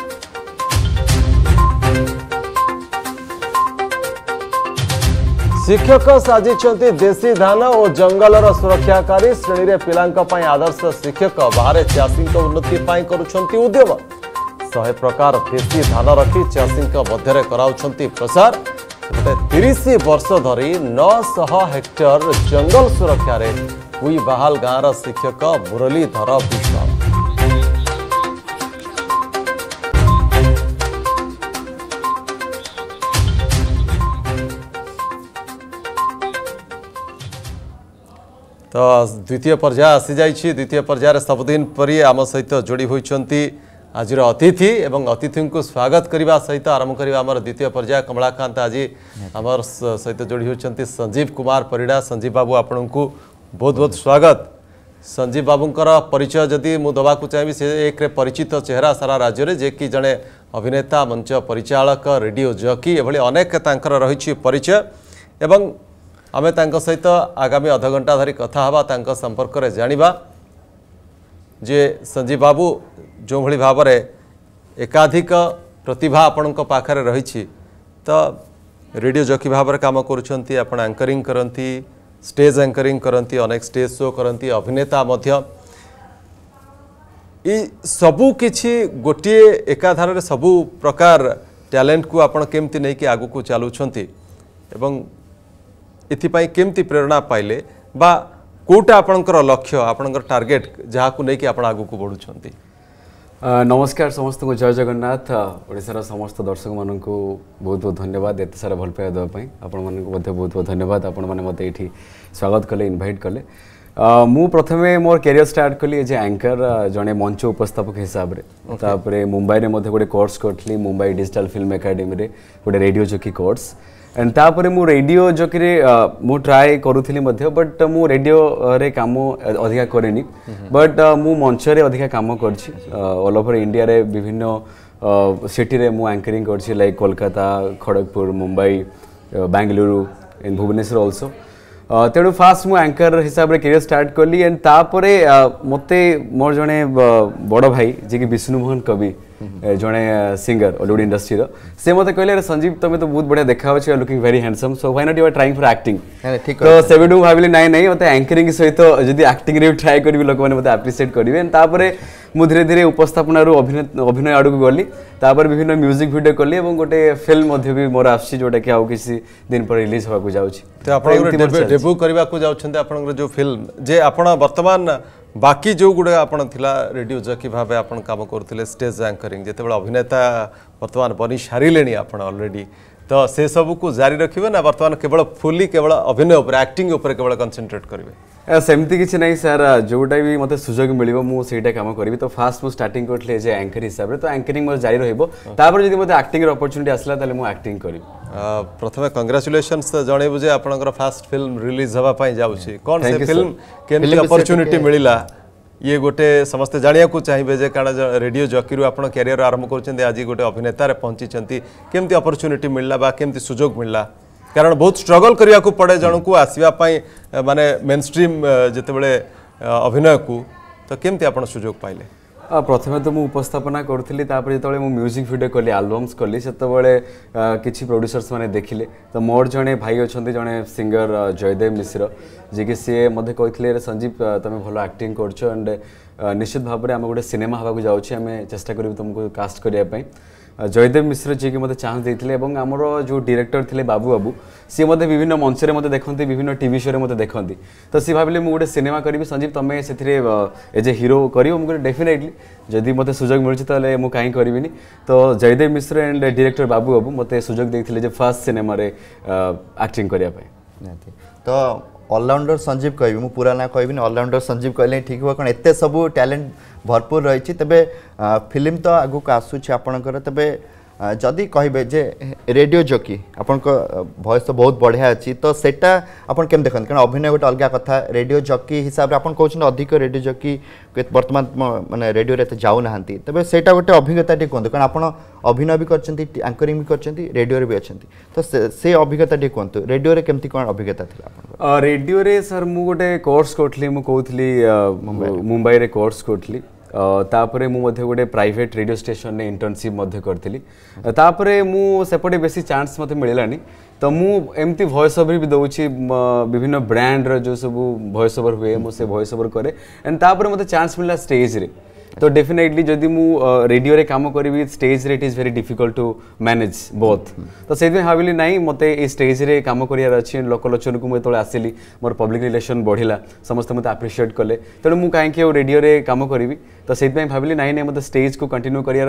शिक्षक साजिंट देशी धान और जंगलर सुरक्षाकारी श्रेणी में पिला आदर्श शिक्षक बाहर चाषी उन्नति करद्यम शहे प्रकार देशी धान रखी चाषी मध्य कराऊ प्रसार ते 30 वर्ष धरि 900 हेक्टर जंगल सुरक्षा रे हुई बहाल गा रा शिक्षक मुरली धर तो ता द्वितीय प्रजा असी जाय छै द्वितीय प्रजा रे सब दिन परै आम सहित जोडी होई छेंति आज अतिथि एवं अतिथि को स्वागत करने सहित आरंभ करवा आम द्वितीय पर्याय कमलाकांत आज आम सहित जोड़ी होती संजीव कुमार परिडा संजीव बाबू आपण को बहुत बहुत स्वागत संजीव बाबूंर परिचय जदि मुझे चाहिए से एक परिचित चेहरा सारा राज्य में जे कि जड़े अभिनेता मंच परिचालक रेडियो जकी एभली अनेक रही परिचय एवं आम तहत आगामी अधघंटा धरी कथा संपर्क में जे संजीव बाबू जो भाव एकाधिक प्रतिभा आपण रही तो रेडियो जकी भाव काम करंकरी करती स्टेज एंकरिंग करती अनेक स्टेज शो करती अभिनेता युकि गोटे एकाधार सब प्रकार टैलेंट को आप कमी आग को चलुंपाई केमती प्रेरणा पाइले कौटा आपण लक्ष्य आपण टार्गेट जहाँ को लेकिन आपड़ आगे बढ़ुंट নমস্কার সমস্ত জয় জগন্নাথ ওড়িশার সমস্ত দর্শক মানুষ বহুত বহুত ধন্যবাদ এত সারা ভাল পাওয়া দেওয়া আপন মানুষ মধ্যে বহুত বহুত ধন্যবাদ আপন মানে মতো এটি স্বাগত কলে ইনভাইট কলে ମୁଁ ପ୍ରଥମେ ମୋର କ୍ୟାରିୟର ଷ୍ଟାର୍ଟ କଲି ଏଜ୍ ଏ ଆଙ୍କର ଜଣେ ମଞ୍ଚ ଉପସ୍ଥାପକ ହିସାବରେ ତାପରେ ମୁମ୍ବାଇରେ ମଧ୍ୟ ଗୋଟେ କୋର୍ସ କରିଥିଲି ମୁମ୍ବାଇ ଡିଜିଟାଲ ଫିଲ୍ମ ଏକାଡେମୀରେ ଗୋଟେ ରେଡ଼ିଓ ଜକି କୋର୍ସ एंड तापर मु रेडियो जॉकी रे मु ट्राई करूଥିଲି ମଧ୍ୟ बट मु रेडियो रे काम ଅଧିକା କରେନି बट मु मंच रे ଅଧିକା କାମ କରିଛି ଅଲ୍ ଓଭର ଇଣ୍ଡିଆ ରେ ବିଭିନ୍ନ ସିଟି ରେ ମୁ ଆଙ୍କରିଂ କରିଛି like Kolkata Kharagpur Mumbai Bengaluru in Bhubaneswar also ତେଣୁ ଫାଷ୍ଟ ମୁଁ ଆଙ୍କର ହିସାବରେ କ୍ୟାରିୟର ଷ୍ଟାର୍ଟ କଲି ଆଣ୍ଡ ତାପରେ ମୋତେ ମୋର ଜଣେ ବଡ଼ ଭାଇ ଯିଏକି ବିଷ୍ଣୁମୋହନ କବି ଜଣେ ସିଙ୍ଗର ଅଲିଉଡ଼ ଇଣ୍ଡଷ୍ଟ୍ରିର ସେ ମୋତେ କହିଲେ ଆରେ ସଞ୍ଜୀବ ତମେ ତ ବହୁତ ବଢ଼ିଆ ଦେଖାହେଉଛି you looking very handsome so why not you are trying for acting ତ ସେବେଠୁ ମୁଁ ଭାବିଲି ନାଇଁ ନାଇଁ ମୋତେ ଆଙ୍କରିଂ ସହିତ ଯଦି ଆକ୍ଟିଂରେ ବି ଟ୍ରାଏ କରିବି ଲୋକମାନେ ମୋତେ ଆପ୍ରିସିଏଟ୍ କରିବେ ତାପରେ ମୁଁ ଧୀରେ ଧୀରେ ଉପସ୍ଥାପନାରୁ ଅଭିନୟ ଅଭିନୟ ଆଡ଼କୁ ଗଲି ତାପରେ ବିଭିନ୍ନ ମ୍ୟୁଜିକ୍ ଭିଡ଼ିଓ କଲି ଏବଂ ଗୋଟେ ଫିଲ୍ମ ମଧ୍ୟ ବି ମୋର ଆସୁଛି ଯେଉଁଟାକି ଆଉ କିଛି ଦିନ ପରେ ରିଲିଜ୍ ହେବାକୁ ଯାଉଛି ତ ଆପଣ ଡେବ୍ୟୁ କରିବାକୁ ଯାଉଛନ୍ତି ଆପଣଙ୍କର ଯେଉଁ ଫିଲ୍ମ ଯେ ଆପଣ ବର୍ତ୍ତମାନ বাকি যেগুড়া আপনার লা রেডিও জকি ভাবে আপনার কাম করুলে স্টেজ আঙ্করিং যেতবে অভিনেতা বর্তমান বনি সারে আপনার অলরেডি তো সেসবুকু জারি রাখবে না বর্তমান কেবল ফুলি কেবল অভিনয় উপরে আক্টিং উপরে কেবল কনসেন্ট্রেট করবে সেমতি কিছু নাই স্যার যেটা বি মতো সুযোগ মিলব মু সেইটা কাম করবি তো ফার্স্ট মু স্টার্টিং করলে যে অ্যাঙ্কর হিসাবে তো অ্যাঙ্করিং মোর জারি রহব তারপরে যদি মতো আক্টিং অপরচুনিটি আসলা তাহলে মু আক্টিং করিবি প্রথমে কংগ্রাচুলেসনস জনাইবু যে আপনার ফার্স্ট ফিল্ম রিলিজ হওয়া যাচ্ছি কোন সে ফিল্ম কেমতি অপরচুনিটি মিলিলা ये गोटे समस्ते जानवाक चाहिए कारण रेडियो जकी रु आप क्यारिययर आरंभ कर आज गोटे अभिनेतार पहुंची केमती अपरचुनिटी मिलला केमती सुजोग मिलला कारण बहुत स्ट्रगल करने को पड़े जन को आसवापी मानने मेन स्ट्रीम जिते बड़े अभिनय को तो कमी आप सुजोग पाइले प्रथम तो मुझे उपस्थापना करी जो म्यूजिक भिड कल आलबम्स कली से तो किसी प्रड्यूसर्स मैंने देखिले तो मोर जड़े भाई अच्छा जड़े सिंगर जयदेव मिश्र जी सी मत कही संजीव तुम भल आक्ट कर निश्चित भाव में आम गोटे सिनेमा हाँ जाऊँ आम चेस्ट करमें कास्ट करने জয়দেব মিশ্র যিনি মতো চান্স দিয়ে এবং আমার যে ডিরেক্টর লে বাবু বাবু সি মতো বিভিন্ন মঞ্চে মতো দেখতে বিভিন্ন টিভি শোরে মতো দেখতে তো সি ভাবলে মু গোটে সিনেমা করবি সঞ্জীব তুমি সেথিরে এজ এ হিরো করব মু ডেফিনেটলি যদি মতো সুযোগ মিলুছে তাহলে মু কাই করবিনি তো জয়দেব মিশ্র এন্ড ডিরেক্টর বাবু বাবু মতো সুযোগ দিয়ে যে ফার্স্ট সিনেমার আক্টিং করা তো অলরাউন্ডর সঞ্জীব কবি মু পুরা না কবিনি অলরাউন্ডর সঞ্জীব কহিলেন ঠিক হব কারণ এত সবু ট্যালেন্ট भरपूर रही तेज फिल्म तो आगे आसूँ आपणकर तेज जदि कह रेडियो जोकी आप भयस तो बहुत बढ़िया अच्छी तो सेटा आपन आप देखते क्या अभिनय गोटे अलग कथा रेडियो जकी हिसाब से आज कौन अधिक रेडियो जकी बर्तमान मैंने रेडियो जाऊना तेज से गोटे अभिज्ञता कहते कारण आप अभिनय भी करंकरिंग भी करेडियो भी अच्छा तो से अभिज्ञता कहतु रेडियो केमती कौन अभिज्ञता थी रेडियो सर मु गोटे कोर्स करी मुझे कौली मुंबई में कोर्स करी ତାପରେ ମୁଁ ମଧ୍ୟ ଗୋଟେ ପ୍ରାଇଭେଟ୍ ରେଡ଼ିଓ ଷ୍ଟେସନରେ ଇଣ୍ଟର୍ନସିପ୍ ମଧ୍ୟ କରିଥିଲି ତାପରେ ମୁଁ ସେପଟେ ବେଶୀ ଚାନ୍ସ ମୋତେ ମିଳିଲାନି ତ ମୁଁ ଏମିତି ଭଏସ୍ ଓଭର୍ ବି ଦେଉଛି ବିଭିନ୍ନ ବ୍ରାଣ୍ଡର ଯେଉଁ ସବୁ ଭଏସ୍ ଓଭର୍ ହୁଏ ମୁଁ ସେ ଭଏସ୍ ଓଭର୍ କରେ ଆଣ୍ଡ ତାପରେ ମୋତେ ଚାନ୍ସ ମିଳିଲା ଷ୍ଟେଜ୍ରେ तो डेफिनेटली जदि मु रेडियो रे काम करी स्टेज रे it is very difficult to manage both तो से भावली ना मत ए स्टेज रे काम कर लोकलोचन को मुझे आसली मोर पब्लिक रिलेसन बढ़ला समस्त मत आप्रिसीएट कले तेणु मुझे कहीं रेडियो रे काम करी तो से भाई ना मत स्टेज को कंटिन्यू कर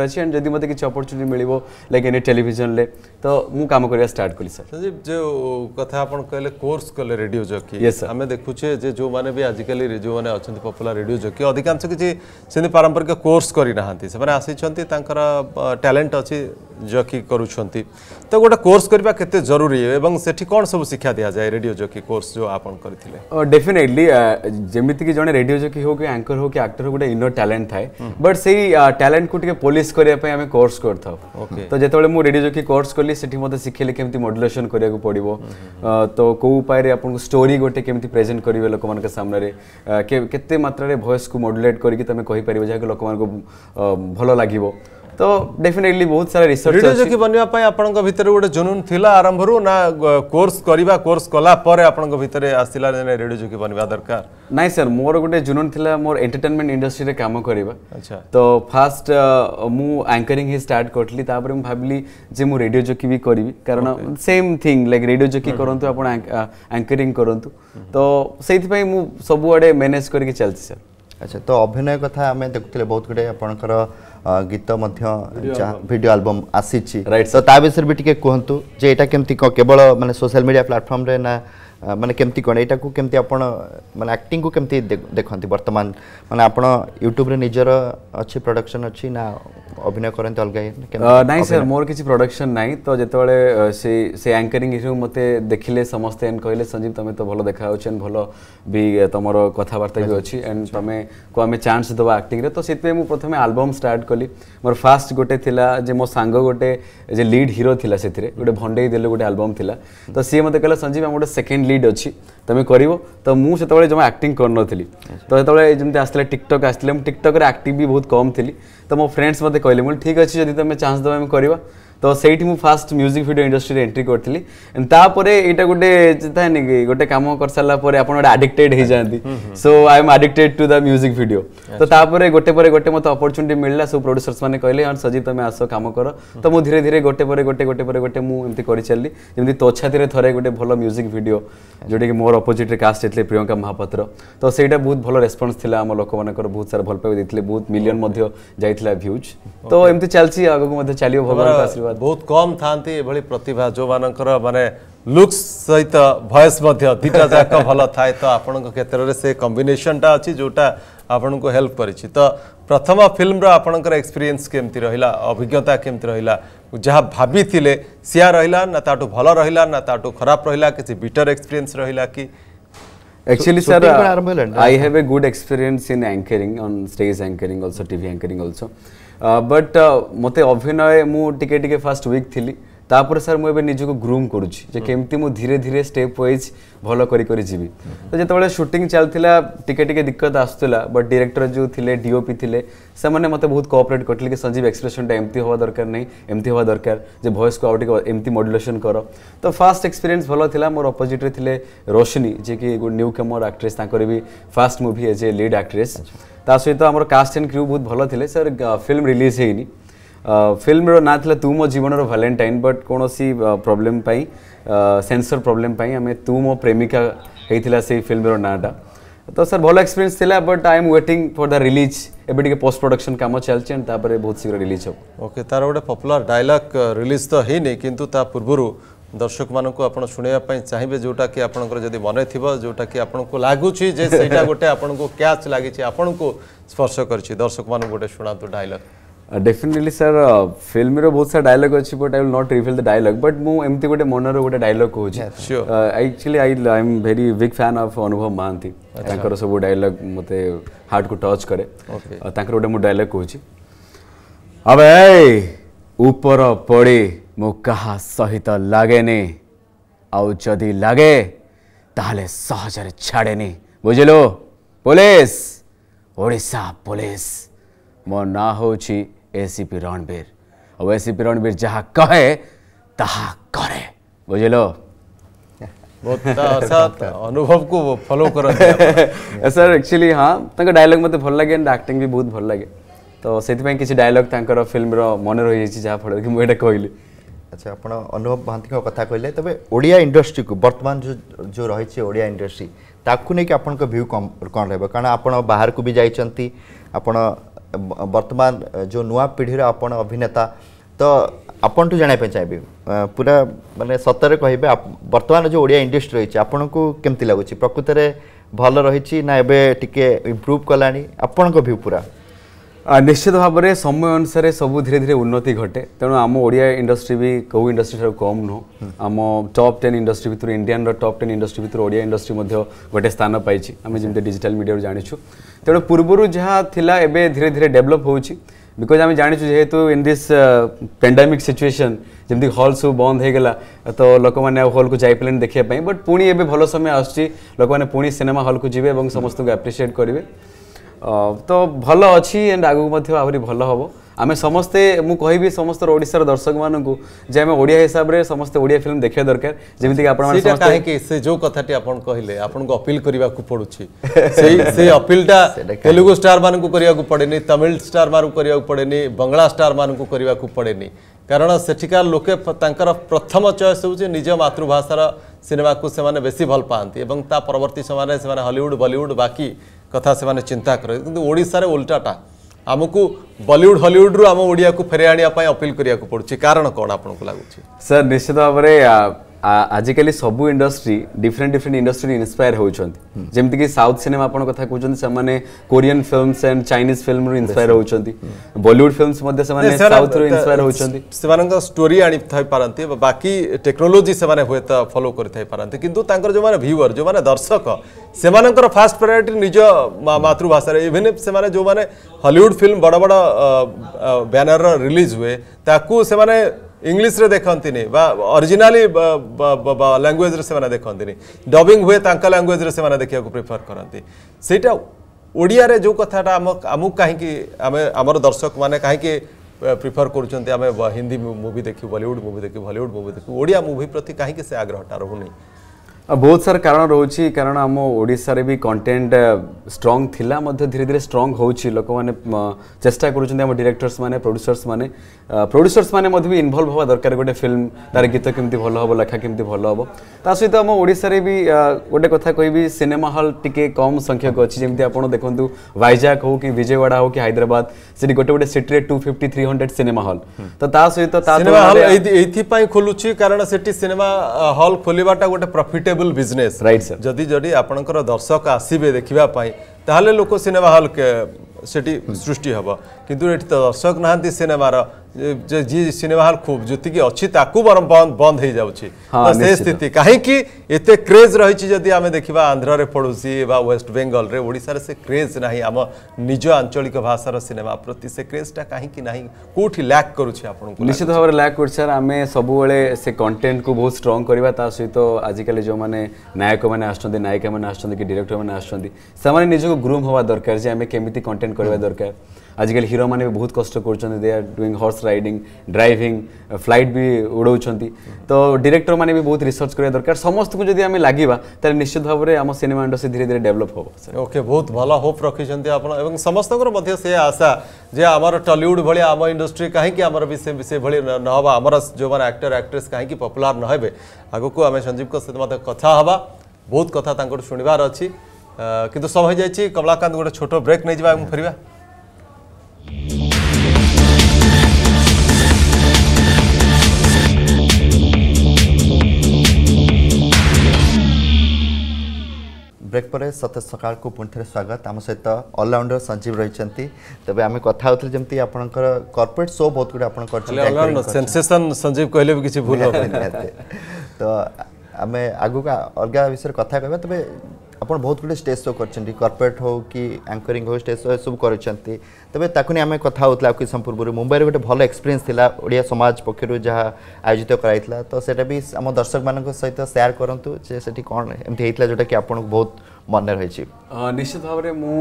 अपर्चुनिटी मिले लाइक एनी टेलीजन तो मुझे कम करने स्टार्ट कली सर सर जो कथ कहे कोर्स कले रेडियो जकी आम देखुचे जो मैंने भी आजिकल जो मैंने पपुला पपुलर रेडियो जकी अधिकांश किसी पारंपरिक पारंपरिक कोर्स करना आसी टैलेंट अच्छी जकी करूँ तो गोटे कोर्स करवा के जरूरी है से कौन सब शिक्षा दि जाए रेडियो जकी कोर्स जो आप करते डेफिनेटली जमीक जन रेडियो जकी हूँ कि आंकर हो कि आक्टर हो गए इनर टैलेंट था बट से टैलेंट को पोलीस करने कोर्स कर तो जो रेडियो जकी कोर्स कली से मतलब शिखिली कमी मड्युलेसन करा पड़ो तो कौ उपाय स्टोरी गोटे केमी प्रेजेट करेंगे लोक मामने के मात्र भयस को मड्युलेट करें कहीपर जहाँ ଯାହାକି ଲୋକମାନଙ୍କୁ ଭଲ ଲାଗିବ ତ ଡେଫିନେଟଲି ବହୁତ ସାରା ରିସର୍ଚ୍ଚ ରେଡ଼ିଓ ଜକି ବନିବା ପାଇଁ ଆପଣଙ୍କ ଭିତରେ ଗୋଟେ ଜୁନୁନ ଥିଲା ଆରମ୍ଭରୁ ନା କୋର୍ସ କରିବା କୋର୍ସ କଲା ପରେ ଆପଣଙ୍କ ଭିତରେ ଆସିଲା ରେଡ଼ିଓ ଜକି ବନିବା ଦରକାର ନାଇଁ ସାର୍ ମୋର ଗୋଟେ ଜୁନୁନ ଥିଲା ମୋର ଏଣ୍ଟରଟେନମେଣ୍ଟ ଇଣ୍ଡଷ୍ଟ୍ରିରେ କାମ କରିବା ଆଚ୍ଛା ତ ଫାଷ୍ଟ ମୁଁ ଆଙ୍କରିଂ ହିଁ ଷ୍ଟାର୍ଟ କରିଥିଲି ତାପରେ ମୁଁ ଭାବିଲି ଯେ ମୁଁ ରେଡ଼ିଓ ଜକି ବି କରିବି କାରଣ same thing like radio jockey କରନ୍ତୁ ଆପଣ ଆଙ୍କରିଂ କରନ୍ତୁ ତ ସେଇଥିପାଇଁ ମୁଁ ସବୁଆଡ଼େ ମ୍ୟାନେଜ୍ କରିକି ଚାଲିଛି ସାର୍ ଆଚ୍ଛା ତ ଅଭିନୟ କଥା ଆମେ ଦେଖୁଥିଲେ ବହୁତ ଗୁଡ଼ିଏ ଆପଣଙ୍କର ଗୀତ ମଧ୍ୟ ଯାହା ଭିଡ଼ିଓ ଆଲବମ୍ ଆସିଛି ତ ତା ବିଷୟରେ ବି ଟିକେ କୁହନ୍ତୁ ଯେ ଏଇଟା କେମିତି କ'ଣ କେବଳ ମାନେ ସୋସିଆଲ ମିଡ଼ିଆ ପ୍ଲାଟଫର୍ମରେ ନା ମାନେ କେମିତି କ'ଣ ଏଇଟାକୁ କେମିତି ଆପଣ ମାନେ ଆକ୍ଟିଂକୁ କେମିତି ଦେଖନ୍ତି ବର୍ତ୍ତମାନ ମାନେ ଆପଣ ୟୁଟ୍ୟୁବରେ ନିଜର ଅଛି ପ୍ରଡକ୍ସନ୍ ଅଛି ନା अभिनय करते तो अलग ना सर मोर किसी प्रडक्शन ना तो जितेबाला से आंकरिंग हिसाब मत देखिले समस्ते कहले संजीव तुम्हें तो भल देखा एंड भल भी तुम कथबार्ता भी अच्छी एंड तुम को आम चान्स दे आक्टिंग तो से प्रथम आलबम स्टार्ट कली मोर फास्ट गोटे थी मो सांग गोटे लीड हिरो गोटे भंडे दे गए आलबम था तो सी मत कह संजीव आम गोटे सेकेंड लीड अच्छी तुम्हें कर तो, अच्छा। तो मुझे जमा आक्ट करी तो जो आसा टिकटक आसमें टिकटक्रे आक्ट भी बहुत कम थी ତ ମୋ ଫ୍ରେଣ୍ଡସ୍ ମୋତେ କହିଲେ ମୁଁ କହିଲି ଠିକ୍ ଅଛି ଯଦି ତୁମେ ଚାନ୍ସ ଦେବ ଆମେ କରିବା तो सही first music video industry entry करी तापर यहाँ गोटे था गोटे कम कर सारापर आप आडिक्टेड हो जाती so I am addicted to the music video तो गोटे गोटे मतलब अपरचुनिटी मिलला सब प्रड्यूसर्स मैंने कहे हाँ सजी तुम्हें आस कम कर तो मुझे धीरे धीरे गोटे गोटे गोटे गोटे मुझे कर चलिए जमी त्वछाती थे गोटे भल म्यूजिक भिडियो जोटा कि मोर अपोजिट का प्रियंका महापात्र तो सहीटा बहुत भल रेस्पन्स आम लोक मर बहुत सारा भल पाई बहुत मिलियन जाइए भ्यूज तो एमती चलती आगे चलो भगवान आशीर्वाद बहुत कम था भाई प्रतिभा जो मान मानने लुक्स सहित भयस दीटा जाक भल था तो आपण क्षेत्र में से कम्बेसनटा अच्छी जोटा आपण को हेल्प कर प्रथम फिल्म रपणकर एक्सपीरियंस केमती रहा अभिज्ञता केमती रहा जहाँ भाभी सिया रहा ना ताटू भल रहा ना ताटू खराब रहा किसी बिटर एक्सपीरियंस रहा कि actually sir I have a good experience in anchoring on stage anchoring also T anchoring also but uh, uh, मते अभिनय मुझे टिके टिके फास्ट वीक तापर सर मुझे निजुक ग्रूम करुच्ची मुझे धीरे धीरे स्टेप व्वज भल करी तो जो सुटिंग चलता टी टे दिक्कत आसूला बट डिरेक्टर जो थे डीओपी थे से मतलब बहुत कोअपरेट करते कि संजीव एक्सप्रेसनटा एमती हवा दरकार नहीं एमती दरकार जो भयस को आउट एमती मड्युलेसन कर तो फास्ट एक्सपीरियंस भल था मोर अपोजिट्रे थे रोशनी जी की न्यू कमर आक्ट्रेस भी first movie as a lead actress सहित आम कास्ट एंड क्यू बहुत भल थे सर फिल्म रिलीज होनी ফিল্মৰ নাম থলে তুমি মো জীৱনৰ ভেলেন্টাইন বাট কোনসি প্ৰবলেম পাই সেন্সর প্ৰবলেম পাই আমি তুমি মো প্ৰেমিকা হৈ থিলা সেই ফিল্মৰ নাম আতা સર বহল এক্সপিৰিয়েন্স থিলা but I am waiting for the release এবডিকে পোষ্ট প্ৰডাকচন কাম চলচেন তাৰ পাৰে বহুত শীঘ্ৰে ৰিলিজ হ'ব ওকে তাৰ এটা পপুলৰ ডায়লগ ৰিলিজ থহে নে কিন্তু তা পূৰ্বৰ দৰ্শক মানুক আপোন শুনিয় আপে চাইবে যেটাক কি আপোনক যদি মনে থিবো যেটাক কি আপোনক লাগু চি যে সেইটা গটে আপোনক কেচ লাগি চি আপোনক স্পৰ্শ কৰি চি দৰ্শক মানুক গটে শুনাটো ডায়লগ ଡେଫିନେଟଲି ସାର୍ ଫିଲ୍ମର ବହୁତ ସାରା ଡାଇଲଗ୍ ଅଛି but I will not reveal the dialogue but ମୁଁ ଏମିତି ଗୋଟେ ମନର ଗୋଟେ ଡାଇଲଗ୍ କହୁଛି actually I I am very big fan of Anubhav Mohanty ତାଙ୍କର ସବୁ ଡାଇଲଗ୍ ମୋତେ ହାର୍ଟକୁ ଟଚ୍ କରେ ତାଙ୍କର ଗୋଟେ ମୁଁ ଡାଇଲଗ୍ କହୁଛି ଆବେ ଉପର ପଡ଼ି ମୁଁ କାହା ସହିତ ଲାଗେନି ଆଉ ଯଦି ଲାଗେ ତାହେଲେ ସହଜରେ ଛାଡ଼େନି ବୁଝିଲୁ ପୋଲିସ ଓଡ଼ିଶା ପୋଲିସ ମୋ ନାଁ ହେଉଛି ए पी रणबीर और ए पी रणबीर जहाँ कहे तहा करे बुझलो ବହୁତ ଅନୁଭବକୁ ଫଲୋ କରନ୍ତି ସାର୍ ଆକ୍ଚୁଆଲି ହଁ ତାଙ୍କ ଡାଇଲଗ୍ ମୋତେ ଭଲ ଲାଗେ ଆଣ୍ଡ ଆକ୍ଟିଂ ବି ବହୁତ ଭଲ ଲାଗେ ତ ସେଥିପାଇଁ କିଛି ଡାଇଲଗ୍ ତାଙ୍କର ଫିଲ୍ମର ମନେ ରହିଯାଇଛି ଯାହାଫଳରେ କି ମୁଁ ଏଇଟା କହିଲି ଆଚ୍ଛା ଆପଣ ଅନୁଭବ ମହାନ୍ତିଙ୍କ କଥା କହିଲେ ତେବେ ଓଡ଼ିଆ ଇଣ୍ଡଷ୍ଟ୍ରିକୁ ବର୍ତ୍ତମାନ ଯେଉଁ ଯେଉଁ ରହିଛି ଓଡ଼ିଆ ଇଣ୍ଡଷ୍ଟ୍ରି ତାକୁ ନେଇକି ଆପଣଙ୍କ ଭ୍ୟୁ କ'ଣ ରହିବ କାରଣ ଆପଣ ବାହାରକୁ ବି ଯାଇଛନ୍ତି ଆପଣ ବର୍ତ୍ତମାନ ଯେଉଁ ନୂଆ ପିଢ଼ିର ଆପଣ ଅଭିନେତା ତ ଆପଣଠୁ ଜାଣିବା ପାଇଁ ଚାହିଁବି ପୁରା ମାନେ ସତରେ କହିବେ ବର୍ତ୍ତମାନ ଯେଉଁ ଓଡ଼ିଆ ଇଣ୍ଡଷ୍ଟ୍ରି ରହିଛି ଆପଣଙ୍କୁ କେମିତି ଲାଗୁଛି ପ୍ରକୃତରେ ଭଲ ରହିଛି ନା ଏବେ ଟିକେ ଇମ୍ପ୍ରୁଭ୍ କଲାଣି ଆପଣଙ୍କ ଭ୍ୟୁ ପୁରା ନିଶ୍ଚିତ ଭାବରେ ସମୟ ଅନୁସାରେ ସବୁ ଧୀରେ ଧୀରେ ଉନ୍ନତି ଘଟେ ତେଣୁ ଆମ ଓଡ଼ିଆ ଇଣ୍ଡଷ୍ଟ୍ରି ବି କେଉଁ ଇଣ୍ଡଷ୍ଟ୍ରି ଠାରୁ କମ୍ ନୁହଁ ଆମ ଟପ୍ ଟେନ୍ ଇଣ୍ଡଷ୍ଟ୍ରି ଭିତରୁ ଇଣ୍ଡିଆନର ଟପ୍ ଟେନ୍ ଇଣ୍ଡଷ୍ଟ୍ରି ଭିତରୁ ଓଡ଼ିଆ ଇଣ୍ଡଷ୍ଟ୍ରି ମଧ୍ୟ ଗୋଟେ ସ୍ଥାନ ପାଇଛି ଆମେ ଯେମିତି ଡିଜିଟାଲ୍ ମିଡ଼ିଆରୁ ଜାଣିଛୁ ତେଣୁ ପୂର୍ବରୁ ଯାହା ଥିଲା ଏବେ ଧୀରେ ଧୀରେ ଡେଭଲପ୍ ହେଉଛି ବିକଜ୍ ଆମେ ଜାଣିଛୁ ଯେହେତୁ ଇନ୍ ଦିସ୍ ପେଣ୍ଡାମିକ୍ ସିଚୁଏସନ୍ ଯେମିତି ହଲ୍ ସବୁ ବନ୍ଦ ହୋଇଗଲା ତ ଲୋକମାନେ ଆଉ ହଲ୍କୁ ଯାଇପାରିଲେନି ଦେଖିବା ପାଇଁ ବଟ୍ ପୁଣି ଏବେ ଭଲ ସମୟ ଆସୁଛି ଲୋକମାନେ ପୁଣି ସିନେମା ହଲ୍କୁ ଯିବେ ଏବଂ ସମସ୍ତଙ୍କୁ ଆପ୍ରିସିଏଟ୍ କରିବେ ତ ଭଲ ଅଛି ଆଣ୍ଡ ଆଗକୁ ମଧ୍ୟ ଆହୁରି ଭଲ ହେବ आम समस्ते मुझे समस्त ओडार दर्शक मानक जे आम ओडिया हिसाब से समस्त ओडिया फिल्म देखा दरकार जमीक कहीं से जो कथाटी आप कहले आपको अपिल करने को पड़ू से अपिलटा तेलुगु स्टार मानक पड़े तमिल स्टार मानक पड़े बंगला स्टार मानक पड़े कारण सेठिकार लोके प्रथम चयस ଚଏସ୍ ହେଉଛି ନିଜ ମାତୃଭାଷାର ସିନେମାକୁ ସେମାନେ ବେଶୀ ଭଲ ପାଆନ୍ତି ଏବଂ ତା ପରବର୍ତ୍ତୀ ସମୟରେ ସେମାନେ ହଲିଉଡ଼ ବଲିଉଡ଼ ବାକି ओडार उल्टाटा आमुक बलिउड हलिउड रु आम फेराइवा अपिल पडुँ कारण सर निश्चित भावना आजिकल सब industry different different industry inspire होती जमीक साउथ सिनेमा आप कथा कहते से Korean films and Chinese film रु इन्स्पायर होती बॉलीवुड फिल्मस साउथ रु इन्स्पायर होती स्टोरी आनी पारती बाकी टेक्नोलोजी से हूँ फलो करते कि जो भ्यूअर जो दर्शक से फास्ट प्रायोरीटी निज मातृभाषा इवेन से जो हलिउड फिल्म बड़ बड़ ब्यानर रिलीज हुए ताकू ଇଂଲିଶରେ ଦେଖନ୍ତିନି ବା ଅରିଜିନାଲି ଲାଙ୍ଗୁଏଜରେ ସେମାନେ ଦେଖନ୍ତିନି ଡବିଂ ହୁଏ ତାଙ୍କ ଲାଙ୍ଗୁଏଜରେ ସେମାନେ ଦେଖିବାକୁ ପ୍ରିଫର୍ କରନ୍ତି ସେଇଟା ଓଡ଼ିଆରେ ଯେଉଁ କଥାଟା ଆମ ଆମକୁ କାହିଁକି ଆମେ ଆମର ଦର୍ଶକମାନେ କାହିଁକି ପ୍ରିଫର୍ କରୁଛନ୍ତି ଆମେ ହିନ୍ଦୀ ମୁଭି ଦେଖିବୁ ବଲିଉଡ଼ ମୁଭି ଦେଖିବୁ ହଲିଉଡ଼ ମୁଭି ଦେଖିବୁ ଓଡ଼ିଆ ମୁଭି ପ୍ରତି କାହିଁକି ସେ ଆଗ୍ରହଟା ରହୁନି અભોત સાર કારણ રહોચી કારણ અમા ઓડિસા રે બી કન્ટેન્ટ સ્ટ્રોંગ થિલા મધ્ય ધીરે ધીરે સ્ટ્રોંગ હોઉચી લોકો માને ચેષ્ટા કરુચું અમ ડિરેક્ટર્સ માને પ્રોડ્યુસર્સ માને પ્રોડ્યુસર્સ માને મધ્ય બી ઇનવોલ્વ હોવા દરકાર ગોટે ફિલ્મ દર ગીત કેમતી ભલો હોબો લખ કેમતી ભલો હોબો તા સહી તો અમા ઓડિસા રે બી ગોટે કથા કોઈ બી સિનેમા હોલ ટીકે કોમ સંખ્યા કોચી જેમતી આપણો દેખંતુ વાયજાક હો કે વિજયવાડા હો કે હૈદરાબાદ સિટી ગોટે ગોટે સિટરે 250 300 સિનેમા હોલ તો તા સહી તો તા સિનેમા હોલ એથી પાય ખોલુચી કારણ સિટી સિનેમા હોલ ખોલીવાટા ગોટે પ્રોફિ प्रफिटेबल बिजनेस राइट सर जदि जदि आपणकर दर्शक आसबे देखापी ताहले लोक सिनेमा हल सेठी सृष्टि हे कि दर्शक ना सिनेमार जी सिनेमाहल खूब जेतिक अच्छी बरम बंद बंद हो जाऊँगी स्थित कहीं क्रेज रही आम देखा आंध्र पड़ोसी वेस्ट बेंगल ओडार से क्रेज ना आम निज आंचलिक भाषार सिनेमा प्रति से क्रेजा कहीं कौट लैक करुच्छे निश्चित भाव में लैक कर सर आम सबुबले से कंटेन्ट को बहुत स्ट्रंग करवा ता सहित आजिकल जो मैंने नायक मैंने आसुँच मैंने आ कि मैंने आसुँच से ग्रुम ग्रूम हवा दरकार जे केमी कंटेन्ट करवा दरकार आजिकल हिरो मैंने बहुत कष्ट कर they are doing horse riding driving flight भी उड़ौरान तो डिरेक्टर मैंने भी बहुत रिसर्च करा दरकार समस्त को जब आम लगे तेल निश्चित भाव में आम सिने इंडस्ट्री धीरे धीरे डेभलप हो ओके बहुत भल होप रखी आप समस्त से आशा जे आम टलीउड भाई आम इंडस्ट्री कहीं आमर नवा आमर जो मैंने आक्टर आक्ट्रेस कहीं पपुलार आग को आम संजीव सहित कथा हाँ बहुत कथा शुणवार अच्छी कितु समय जाइए कमलाकांत गोटे छोट ब्रेक नहीं जावा फेरवा ବ୍ରେକ୍ ପରେ ସତେଜ ସକାଳକୁ ପୁଣି ଥରେ ସ୍ୱାଗତ ଆମ ସହିତ ଅଲରାଉଣ୍ଡର ସଞ୍ଜୀବ ରହିଛନ୍ତି ତେବେ ଆମେ କଥା ହେଉଥିଲୁ ଯେମିତି ଆପଣଙ୍କର କର୍ପୋରେଟ୍ ଶୋ ବହୁତ ଗୁଡ଼ିଏ ଆପଣ କରିଛନ୍ତି ସେନ୍ସେସନ୍ ସଞ୍ଜୀବ କହିଲେ ବି କିଛି ଭୁଲ ତ ଆମେ ଆଗକୁ ଅଲଗା ବିଷୟରେ କଥା କହିବା ତେବେ ଆପଣ ବହୁତ ଗୁଡ଼ିଏ ଷ୍ଟେଜ୍ ଶୋ କରିଛନ୍ତି କର୍ପୋରେଟ୍ ହେଉ କି ଆଙ୍କରିଂ ହେଉ ଷ୍ଟେଜ୍ ଶୋ ଏସବୁ କରିଛନ୍ତି ତେବେ ତାକୁ ନେଇ ଆମେ କଥା ହେଉଥିଲେ ଆଉ କିଛି ସମୟ ପୂର୍ବରୁ ମୁମ୍ବାଇରେ ଗୋଟେ ଭଲ ଏକ୍ସପିରିଏନ୍ସ ଥିଲା ଓଡ଼ିଆ ସମାଜ ପକ୍ଷରୁ ଯାହା ଆୟୋଜିତ କରାଯାଇଥିଲା ତ ସେଇଟା ବି ଆମ ଦର୍ଶକମାନଙ୍କ ସହିତ ସେୟାର କରନ୍ତୁ ଯେ ସେଠି କ'ଣ ଏମିତି ହେଇଥିଲା ଯେଉଁଟାକି ଆପଣଙ୍କୁ ବହୁତ ମନେ ରହିଛି ନିଶ୍ଚିତ ଭାବରେ ମୁଁ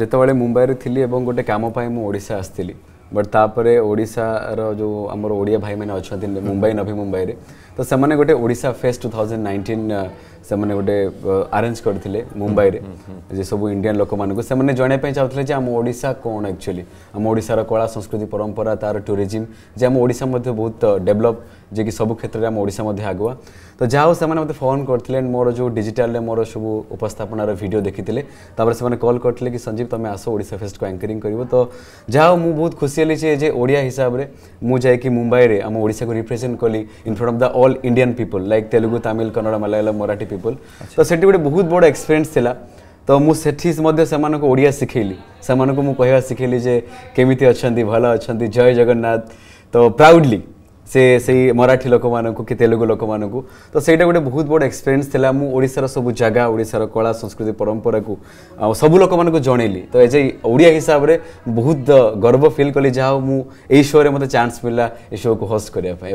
ଯେତେବେଳେ ମୁମ୍ବାଇରେ ଥିଲି ଏବଂ ଗୋଟେ କାମ ପାଇଁ ମୁଁ ଓଡ଼ିଶା ଆସିଥିଲି ବଟ୍ ତାପରେ ଓଡ଼ିଶାର ଯେଉଁ ଆମର ଓଡ଼ିଆ ଭାଇମାନେ ଅଛନ୍ତି ମୁମ୍ବାଇ ନଭି ମୁମ୍ବାଇରେ तो सेमाने गोटे ओडिशा फेस्ट 2019 ସେମାନେ ଗୋଟେ ଆରେଞ୍ଜ କରିଥିଲେ ମୁମ୍ବାଇରେ ଯେ ସବୁ ଇଣ୍ଡିଆନ୍ ଲୋକମାନଙ୍କୁ ସେମାନେ ଜଣାଇବା ପାଇଁ ଚାହୁଁଥିଲେ ଯେ ଆମ ଓଡ଼ିଶା କ'ଣ ଆକ୍ଚୁଆଲି ଆମ ଓଡ଼ିଶାର କଳା ସଂସ୍କୃତି ପରମ୍ପରା ତା'ର ଟୁରିଜିମ୍ ଯେ ଆମ ଓଡ଼ିଶା ମଧ୍ୟ ବହୁତ ଡେଭଲପ୍ जे कि सब क्षेत्र में आम ओडा आगुआ तो जहाँ से से फोन करते मोर जो डिजिटाल मोर सब उपस्थापनार भिड देखी से कल करते कि संजीव तुम आस ओा फेस्ट को आंकरिंग कर तो जहाँ मुझे बहुत खुशी हेली जे ओडिया हिसाब से मुझे मुंबई आम ओडा को रिप्रेजेंट कली in front of the all Indian people like Telugu हाँ। तमिल कन्नड़ मलयालम मराठी पीपल अच्छा। तो से गोटे बहुत बड़ एक्सपीरियंस था मुझे ମୁଁ ସେଠି ମଧ୍ୟ ସେମାନଙ୍କୁ ଓଡ଼ିଆ ଶିଖେଇଲି ସେମାନଙ୍କୁ ମୁଁ केमी अच्छा भल अच्छा जय जगन्नाथ तो प्राउडली से सेही मराठी लोक मानू तेलुगु लोक मानू तो सहीटा गोटे बहुत बड़ एक्सपीरियंस था मुझार सब जगह ओडार कला संस्कृति परंपरा को सब लोक मानक जनइली तो एज ए ओडिया हिसाब से बहुत गर्व फिल कली जहाँ मुझे शो में मत चान्स मिला ये शो को हस्ट करने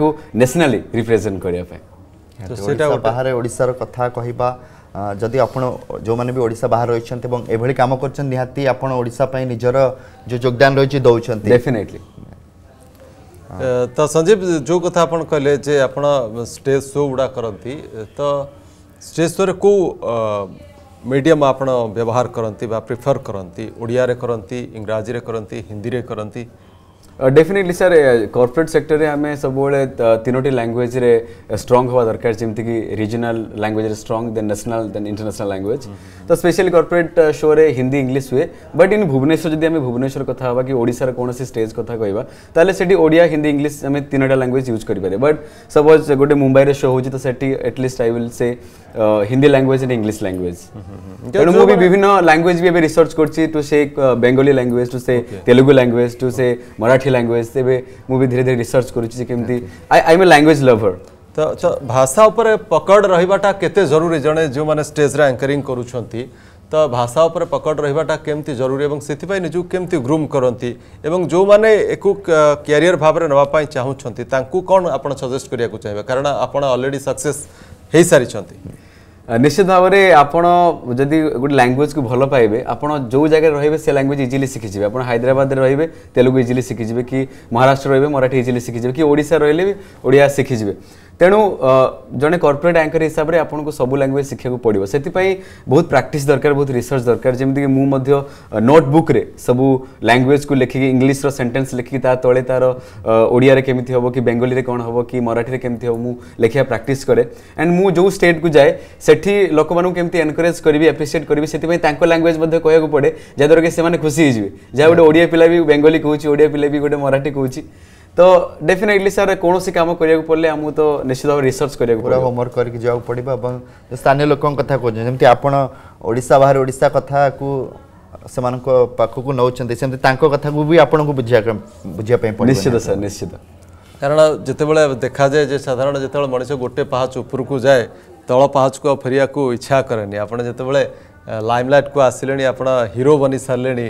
को नेशनली रिप्रेजेंट करने तो ସେଇଟା ବାହାରେ ଓଡ଼ିଶାର କଥା କହିବା ଯଦି ଆପଣ ଯେଉଁମାନେ ବି ଓଡ଼ିଶା ବାହାରେ ରହିଛନ୍ତି ଏବଂ ଏଭଳି କାମ କରୁଛନ୍ତି ନିହାତି ଆପଣ ଓଡ଼ିଶା ପାଇଁ ତ ସଞ୍ଜୀବ ଯେଉଁ କଥା ଆପଣ କହିଲେ ଯେ ଆପଣ ଷ୍ଟେଜ୍ ଶୋ ଗୁଡ଼ା କରନ୍ତି ତ ଷ୍ଟେଜ୍ ଶୋରେ କେଉଁ ମିଡ଼ିୟମ୍ ଆପଣ ବ୍ୟବହାର କରନ୍ତି ବା ପ୍ରିଫର୍ କରନ୍ତି ଓଡ଼ିଆରେ କରନ୍ତି ଇଂରାଜୀରେ କରନ୍ତି ହିନ୍ଦୀରେ କରନ୍ତି ଡେଫିନେଟଲି ସାର୍ କର୍ପୋରେଟ୍ ସେକ୍ଟରରେ ଆମେ ସବୁବେଳେ ତିନୋଟି ଲାଙ୍ଗୁଏଜ୍ରେ ଷ୍ଟ୍ରଙ୍ଗ ହେବା ଦରକାର ଯେମିତିକି ରିଜନାଲ୍ ଲାଙ୍ଗୁଏଜ୍ରେ strong then national then international language ତ ସ୍ପେଶିଆଲି କର୍ପୋରେଟ୍ ଶୋରେ ହିନ୍ଦୀ ଇଂଲିଶ ହୁଏ ବଟ୍ ଇନ୍ ଭୁବନେଶ୍ୱର ଯଦି ଆମେ ଭୁବନେଶ୍ୱର କଥା ହେବା କି ଓଡ଼ିଶାର କୌଣସି ଷ୍ଟେଜ୍ କଥା କହିବା ତାହେଲେ ସେଠି ଓଡ଼ିଆ ହିନ୍ଦୀ ଇଂଲିଶ ଆମେ ତିନୋଟା ଲାଙ୍ଗୁଏଜ୍ ୟୁଜ୍ କରିପାରିବା ବଟ୍ ସପୋଜ୍ ଗୋଟେ ମୁମ୍ବାଇରେ ଶୋ ହେଉଛି ତ ସେଠି at least I will say Hindi language and English language ତେଣୁ ମୁଁ ବି ବିଭିନ୍ନ ଲାଙ୍ଗୁଏଜ୍ ବି ଏବେ ରିସର୍ଚ୍ଚ କରୁଛି ଟୁ ସେ ବେଙ୍ଗଲୀ ଲାଙ୍ଗୁଏଜ୍ ଟୁ ସେ ତେଲୁଗୁ ଲାଙ୍ଗୁଏଜ୍ ଟୁ ସେ ମରାଠୀ ଲାଙ୍ଗୁଏଜ୍ ଏବେ ମୁଁ ବି ଧୀରେ ଧୀରେ ରିସର୍ଚ୍ଚ କରୁଛି ଯେ କେମିତି I I am a language lover ତ ତ ଭାଷା ଉପରେ ପକଡ଼ ରହିବାଟା କେତେ ଜରୁରୀ ଜଣେ ଯେଉଁମାନେ ଷ୍ଟେଜ୍ରେ ଆଙ୍କରିଂ କରୁଛନ୍ତି ତ ଭାଷା ଉପରେ ପକଡ଼ ରହିବାଟା କେମିତି ଜରୁରୀ ଏବଂ ସେଥିପାଇଁ ନିଜକୁ କେମିତି ଗ୍ରୁମ୍ କରନ୍ତି ଏବଂ ଯେଉଁମାନେ ଏକୁ କ୍ୟାରିୟର ଭାବରେ ନେବା ପାଇଁ ଚାହୁଁଛନ୍ତି ତାଙ୍କୁ କ'ଣ ଆପଣ ସଜେଷ୍ଟ କରିବାକୁ ଚାହିଁବେ କାରଣ ଆପଣ ଅଲରେଡ଼ି ସକ୍ସେସ୍ ହୋଇସାରିଛନ୍ତି ନିଶ୍ଚିତ ଭାବରେ ଆପଣ ଯଦି ଗୋଟେ ଲାଙ୍ଗୁଏଜକୁ ଭଲ ପାଇବେ ଆପଣ ଯେଉଁ ଜାଗାରେ ରହିବେ ସେ ଲାଙ୍ଗୁଏଜ ଇଜିଲି ଶିଖିଯିବେ ଆପଣ ହାଇଦ୍ରାବାଦରେ ରହିବେ ତେଲୁଗୁ ଇଜିଲି ଶିଖିଯିବେ କି ମହାରାଷ୍ଟ୍ର ରହିବେ ମରାଠୀ ଇଜିଲି ଶିଖିଯିବେ କି ଓଡ଼ିଶା ରହିଲେ ବି ଓଡ଼ିଆ ଶିଖିଯିବେ ᱛᱮᱱᱩ ᱡણે ᱠᱚᱨᱯᱚᱨᱮᱴ ᱮᱱᱠᱚᱨ ᱦᱤᱥᱟᱵᱨᱮ ᱟᱯᱚᱱᱠᱚ ᱥᱚᱵᱩ ᱞᱟᱝᱜᱩᱣᱮᱡ ᱥᱤᱠᱷᱮᱠᱚ ᱯᱟᱲᱤᱵᱚ ᱥᱮᱛᱤ ᱯᱟᱭ ᱵᱚᱦᱩᱛ ᱯᱨᱟᱠᱴᱤᱥ ᱫᱟᱨᱠᱟᱨ ᱵᱚᱦᱩᱛ ᱨᱤᱥᱟᱨᱪ ᱫᱟᱨᱠᱟᱨ ᱡᱮᱢᱫᱤ ᱠᱮ ᱢᱩ ᱢᱟᱫᱷᱭᱚ ᱱᱚᱴᱵᱩᱠ ᱨᱮ ᱥᱚᱵᱩ ᱞᱟᱝᱜᱩᱣᱮᱡ ᱠᱚ ᱞᱮᱠᱷᱮᱜᱮ ᱤᱝᱞᱤᱥ ᱨᱮ ᱥᱮᱱᱴᱮᱱᱥ ᱞᱮᱠᱷᱮᱜᱮ ᱛᱟ ᱛᱚᱲᱮ ᱛᱟᱨᱚ ᱚᱲᱤᱭᱟ ᱨᱮ ᱠᱮᱢᱤᱛᱤ ᱦᱚᱵᱚ ᱠᱤ ᱵᱮᱝᱜᱟᱞᱤ ᱨᱮ ᱠᱚᱱ ᱦᱚᱵᱚ ᱠᱤ तो डेफिनेटली सर कौन से कम करा पड़े आमको तो निश्चित भाव रिसर्च कर होमवर्क करके जावाक पड़ो और स्थानीय लोक कथा कहते जमी आपण ओडा बाहर ओडा कथा को ସେମାନଙ୍କ ପାଖକୁ ନେଉଛନ୍ତି ସେମିତି ତାଙ୍କ କଥାକୁ ବି ଆପଣଙ୍କୁ ବୁଝିବା ବୁଝିବା ପାଇଁ ନିଶ୍ଚିତ ସାର୍ ନିଶ୍ଚିତ କାରଣ ଯେତେବେଳେ ଦେଖାଯାଏ ଯେ ସାଧାରଣ ଯେତେବେଳେ ମଣିଷ ଗୋଟେ ପାହାଚ ଉପରକୁ ଯାଏ ତଳ ପାହାଚକୁ ଆଉ ଫେରିବାକୁ ଇଚ୍ଛା କରେନି ଆପଣ ଯେତେବେଳେ ଲାଇମଲାଇଟ୍କୁ ଆସିଲେଣି ଆପଣ ହିରୋ ବନିସାରିଲେଣି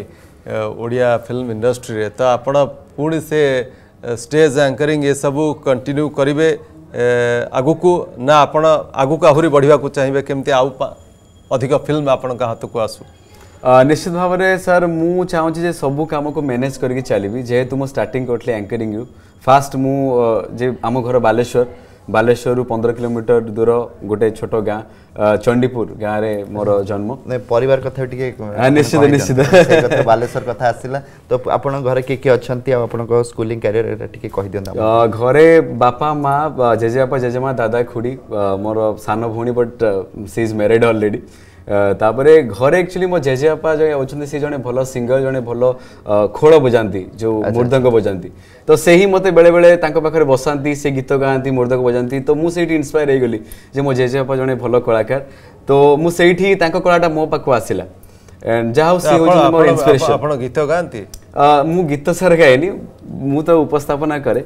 ଓଡ଼ିଆ ଫିଲ୍ମ ଇଣ୍ଡଷ୍ଟ୍ରିରେ ତ ଆପଣ ପୁଣି ସେ स्टेज एंकरिंग ये सब कंटिन्यू करेंगे को ना आप आगक आहरी बढ़ाक चाहिए कमी आउ अधिक फिल्म आपण हाथ को आसू निश्चित भाव में सर मुझे सब कम को मैनेज करके चलि जेहेतु मुझे स्टार्ट करी आंकरिंग फास्ट मुझे आम घर बालेश्वर ବାଲେଶ୍ୱରରୁ ପନ୍ଦର କିଲୋମିଟର ଦୂର ଗୋଟେ ଛୋଟ ଗାଁ ଚଣ୍ଡିପୁର ଗାଁରେ ମୋର ଜନ୍ମ ପରିବାର କଥା ଟିକେ ନିଶ୍ଚିତ ନିଶ୍ଚିତ ବାଲେଶ୍ୱର କଥା ଆସିଲା ତ ଆପଣଙ୍କ ଘରେ କିଏ କିଏ ଅଛନ୍ତି ଆଉ ଆପଣଙ୍କ ସ୍କୁଲିଂ କ୍ୟାରିୟର ଏଇଟା ଟିକେ କହିଦିଅନ୍ତୁ ଘରେ ବାପା ମାଆ ଜେଜେବାପା ଜେଜେମା ଦାଦା ଖୁଡ଼ି ମୋର ସାନ ଭଉଣୀ but she is married already तापरे घर एक्चुअली मो जेजे बापा जो अच्छे से जे भल सिंगर जे भल खोल बजाती जो मृदंग बजाती तो से ही मत बेले बेले पाखे बसा से गीत गाँव मृदंग बजाती तो मुझे इन्सपायर हो गली मो जेजे बापा जे भल कलाकार तो मुझे कलाटा मो पाक आसला एंड जहाँ गीत गाँव ମୁଁ ଗୀତ ସାର ଗାଏନି ମୁଁ ତ ଉପସ୍ଥାପନା କରେ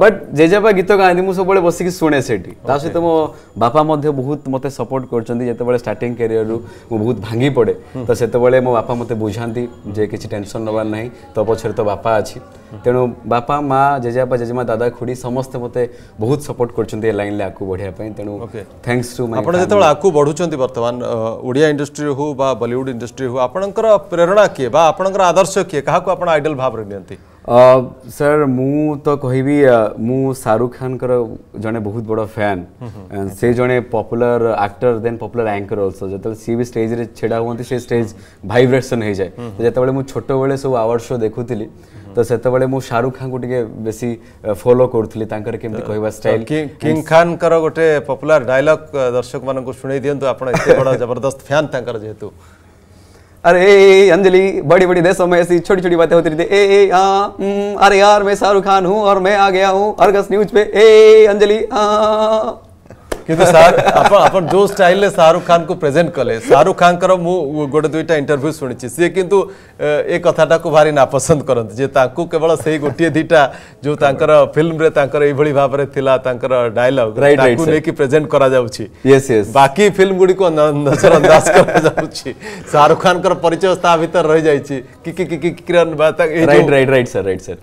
ବଟ୍ ଜେଜେବାପା ଗୀତ ଗାଆନ୍ତି ମୁଁ ସବୁବେଳେ ବସିକି ଶୁଣେ ସେଠି ତା ସହିତ ମୋ ବାପା ମଧ୍ୟ ବହୁତ ମୋତେ ସପୋର୍ଟ କରୁଛନ୍ତି ଯେତେବେଳେ ଷ୍ଟାର୍ଟିଂ କ୍ୟାରିୟରରୁ ମୁଁ ବହୁତ ଭାଙ୍ଗି ପଡ଼େ ତ ସେତେବେଳେ ମୋ ବାପା ମୋତେ ବୁଝାନ୍ତି ଯେ କିଛି ଟେନସନ୍ ନେବାର ନାହିଁ ତୋ ପଛରେ ତୋ ବାପା ଅଛି ତେଣୁ ବାପା ମା ଜେଜେବାପା ଜେଜେମା ଦାଦା ଖୁଡ଼ି ସମସ୍ତେ ମୋତେ ବହୁତ ସପୋର୍ଟ କରୁଛନ୍ତି ଏ ଲାଇନ୍ରେ ଆଗକୁ ବଢ଼ିବା ପାଇଁ ତେଣୁ ଥ୍ୟାଙ୍କସ୍ ଟୁ ଆପଣ ଯେତେବେଳେ ଆଗକୁ ବଢ଼ୁଛନ୍ତି ବର୍ତ୍ତମାନ ଓଡ଼ିଆ ଇଣ୍ଡଷ୍ଟ୍ରି ହେଉ ବା ବଲିଉଡ଼ ଇଣ୍ଡଷ୍ଟ୍ରି ହେଉ ଆପଣଙ୍କର ପ୍ରେରଣା କିଏ ବା ଆପଣଙ୍କର ଆଦର୍ଶ କିଏ କାହାକୁ ଆପଣ ଆଇଡଲ୍ ଭାବରେ ନିଅନ୍ତି ସାର୍ ମୁଁ ତ କହିବି ମୁଁ ଶାହରୁଖ ଖାନଙ୍କର ଜଣେ ବହୁତ ବଡ଼ ଫ୍ୟାନ୍ ସେ ଜଣେ popular actor then popular anchor also ଯେତେବେଳେ ସିଏ ବି ଷ୍ଟେଜ୍ରେ ଛିଡ଼ା ହୁଅନ୍ତି ସେ ଷ୍ଟେଜ୍ ଭାଇବ୍ରେସନ୍ ହେଇଯାଏ ଯେତେବେଳେ ମୁଁ ଛୋଟବେଳେ ସବୁ ଆୱାର୍ଡ଼ ଶୋ ଦେଖୁଥିଲି ତ ସେତେବେଳେ ମୁଁ ଶାହରୁଖ ଖାନଙ୍କୁ ଟିକେ ବେଶୀ ଫଲୋ କରୁଥିଲି ତାଙ୍କର କେମିତି କହିବା ଷ୍ଟାଇଲ କିଙ୍ଗ ଖାନଙ୍କର ଗୋଟେ ପପୁଲାର ଡାଇଲଗ ଦର୍ଶକମାନଙ୍କୁ ଶୁଣେଇ ଦିଅନ୍ତୁ ଆପଣ ଏତେ ବଡ଼ ଜବରଦସ୍ତ ଫ୍ୟାନ୍ ତାଙ୍କର ଯେହେତୁ अरे अंजलि बड़ी बड़ी देशों में ऐसी छोटी छोटी बातें होती रहती ए ए आ, अरे यार मैं शाहरुख खान हूँ और मैं आ गया हूँ अर्गस न्यूज पे ए अंजलि आ କିନ୍ତୁ ସାର୍ ଆପଣ ଆପଣ ଯେଉଁ ଷ୍ଟାଇଲରେ ଶାହରୁଖ ଖାନଙ୍କୁ ପ୍ରେଜେଣ୍ଟ କଲେ ଶାହରୁଖ ଖାନଙ୍କର ମୁଁ ଗୋଟେ ଦୁଇଟା ଇଣ୍ଟରଭ୍ୟୁ ଶୁଣିଛି ସିଏ କିନ୍ତୁ ଏ କଥାଟାକୁ ଭାରି ନାପସନ୍ଦ କରନ୍ତି ଯେ ତାଙ୍କୁ କେବଳ ସେଇ ଗୋଟିଏ ଦୁଇଟା ଯେଉଁ ତାଙ୍କର ଫିଲ୍ମରେ ତାଙ୍କର ଏଇଭଳି ଭାବରେ ଥିଲା ତାଙ୍କର ଡାଇଲଗ ତାକୁ ନେଇକି ପ୍ରେଜେଣ୍ଟ କରାଯାଉଛି ବାକି ଫିଲ୍ମ ଗୁଡ଼ିକୁ ନଜରଅନ୍ଦାଜ କରାଯାଉଛି ଶାହରୁଖ ଖାନଙ୍କର ପରିଚୟ ତା ଭିତରେ ରହିଯାଇଛି କିକି କିକି କିରନ ବା right right right sir right sir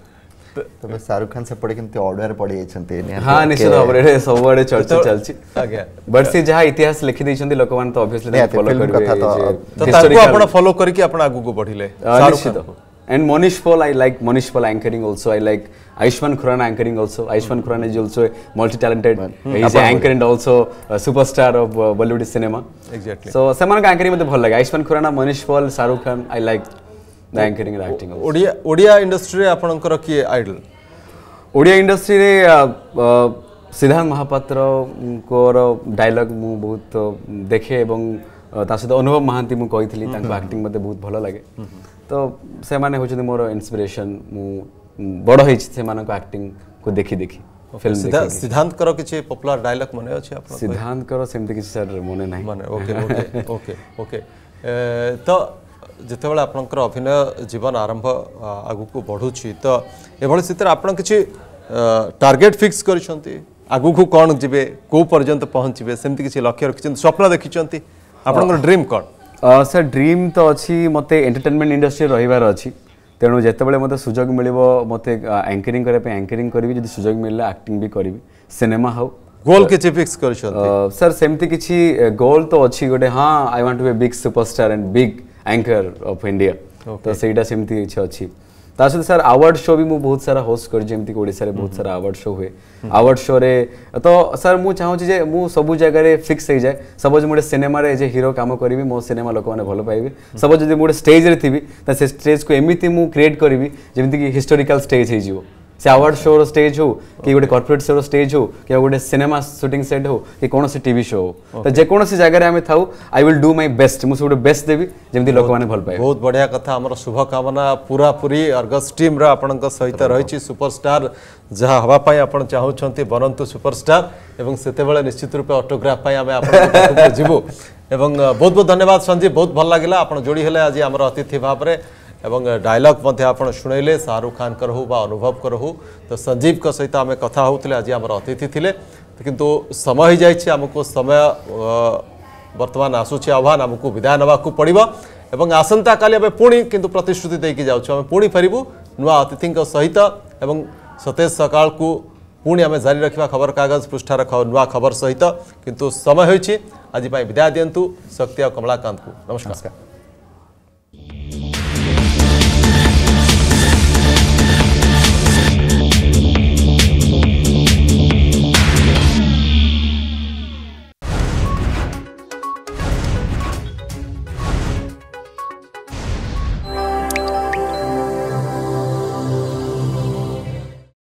તમે શાહરુખ ખાન સેપટે કેમତି ଅର୍ଡର ପଡ଼ିଯାଇଛନ୍ତି ହଁ ନିଶ୍ଚିତ ଭାବରେ ସବୁଆଡ଼େ ଚର୍ଚ୍ଚା ଚାଲିଛି ବଟ୍ ସେ ଯାହା ଇତିହାସ ଲେଖି ଦେଇଛନ୍ତି ଲୋକମାନେ ତ ଅବଭିୟସଲି ଫଲୋ କରିବେ ତ ତାକୁ ଆପଣ ଫଲୋ କରିକି ଆପଣ ଆଗକୁ ବଢ଼ିଲେ ନିଶ୍ଚିତ And Monish Paul, I like Monish Paul anchoring also. I like Aishman Khurana anchoring also. Aishman Khurana is also multi-talented. Mm. He's an anchor and also a superstar of uh, Bollywood cinema. Exactly. So, someone anchoring with the ball like Aishman Khurana, Monish Paul, Shahrukh Khan. I like industry रे idol Odia industry Siddhanta Mahapatra को dialogue मु बहुत देखे सहित अनुभव महांति मुझे कहि acting बहुत भल लगे तो से माने मोर इंस्पिरेशन मु बड़ से मान को एक्टिंग देखी देखी सिद्धांत सिद्धांत करो किछे पॉपुलर डायलॉग मने अछि सिद्धांत करो सेम दे किछ सर मने नै ओके ओके ओके तो যেতবে আপনার অভিনয় জীবন আরম্ভ আগুক বড়ুচি তো এভাবে স্থিতিতে আপনার কিছু টার্গেট ফিক্স করেছেন আগুক কণ যাবে কেউ পর্যন্ত পৌঁছবে সেমতি কিছু লক্ষ্য রাখছেন স্বপ্ন দেখিছেন আপনার ড্রিম কণ স্যার ড্রিম তো অছি মতো এন্টারটেনমেন্ট ইন্ডস্ট্রি রহবার অছি তেমন যেতবে মতো সুযোগ মিলব মতো আঙ্করিং করা আঙ্করিং করবি যদি সুযোগ মিললে আক্টিং বি করবি সিনেমা হোক গোল কিছু ফিক্স করিছন্তি স্যার সেমতি কিছু গোল তো অছি গোটে হ্যাঁ I want to be big superstar and big anchor of India ତ ସେଇଟା ସେମିତି କିଛି ଅଛି ତା ସହିତ ସାର୍ ଆୱାର୍ଡ଼ ଶୋ ବି ମୁଁ ବହୁତ ସାରା ହୋଷ୍ଟ କରିଛି ଯେମିତିକି ଓଡ଼ିଶାରେ ବହୁତ ସାରା ଆୱାର୍ଡ଼ ଶୋ ହୁଏ ଆୱାର୍ଡ଼ ଶୋରେ ତ ସାର୍ ମୁଁ ଚାହୁଁଛି ଯେ ମୁଁ ସବୁ ଜାଗାରେ ଫିକ୍ସ ହେଇଯାଏ ସପୋଜ୍ ମୁଁ ଗୋଟେ ସିନେମାରେ ଯେ ହିରୋ କାମ କରିବି ମୋ ସିନେମା ଲୋକମାନେ ଭଲ ପାଇବେ ସପୋଜ୍ ଯଦି ମୁଁ ଗୋଟେ ଷ୍ଟେଜ୍ରେ ଥିବି ତ ସେ ଷ୍ଟେଜ୍କୁ ଏମିତି ମୁଁ କ୍ରିଏଟ୍ କରିବି ଯେମିତିକି ହିଷ୍ଟୋରିକାଲ୍ ଷ୍ଟେଜ୍ ହେଇଯିବ से ଆୱାର୍ଡ ଶୋର ଷ୍ଟେଜ୍ ହଉ କି ଗୋଟେ କର୍ପୋରେଟ୍ ଶୋର ଷ୍ଟେଜ୍ ହଉ କି ଗୋଟେ ସିନେମା ସୁଟିଂ ସେଟ୍ ହଉ କି କୌଣସି ଟିଭି ଶୋ ହଉ ତ ଯେକୌଣସି ଜାଗାରେ ଆମେ ଥାଉ I will do my best ମୁଁ ସବୁଠୁ ବେଷ୍ଟ ଦେବି ଯେମିତି ଲୋକମାନେ ଭଲ ପାଇବେ ବହୁତ ବଢ଼ିଆ କଥା ଆମର ଶୁଭକାମନା ପୁରାପୁରି ଅର୍ଗସ୍ ଟିମ୍ର ଆପଣଙ୍କ ସହିତ ରହିଛି ସୁପରଷ୍ଟାର ଯାହା ହେବା ପାଇଁ ଆପଣ ଚାହୁଁଛନ୍ତି ବନନ୍ତୁ ସୁପରଷ୍ଟାର ଏବଂ ସେତେବେଳେ ନିଶ୍ଚିତ ରୂପେ ଅଟୋଗ୍ରାଫ ପାଇଁ ଆମେ ଆପଣଙ୍କ ଯିବୁ ଏବଂ ବହୁତ ବହୁତ ଧନ୍ୟବାଦ ସଞ୍ଜୀବ ବହୁତ ଭଲ ଲାଗିଲା ଆପଣ ଯୋଡ଼ି ହେଲେ ଆଜି ଆମର ଅତିଥି ଭାବରେ এবং ডায়লগ মধ্যে আপনার শুনেলে শাহরুখ খানকর হো বা অনুভব কর হো তো সঞ্জীব সহিত আমি কথা হোলে আজ আমার অতিথি লে কিন্তু সময় হয়ে যাই আমি সময় বর্তমান আসুছে আহ্বান আমি বিদায় নেওয়া পড়ব এবং আসন্তকালি আমি পুঁ কিন্তু প্রতিশ্রুতি দিয়ে যাচ্ছ আমি পুঁ ফেরবু নূয়া অতিথি সহিত এবং সতেজ সকালকু পুঁ আমি জারি রাখা খবরকাগজ পৃষ্ঠার নূয়া খবর সহিত কিন্তু সময় হয়েছে আজপাই বিদায় দিও শক্তি আর কমলাকান্ত নমস্কার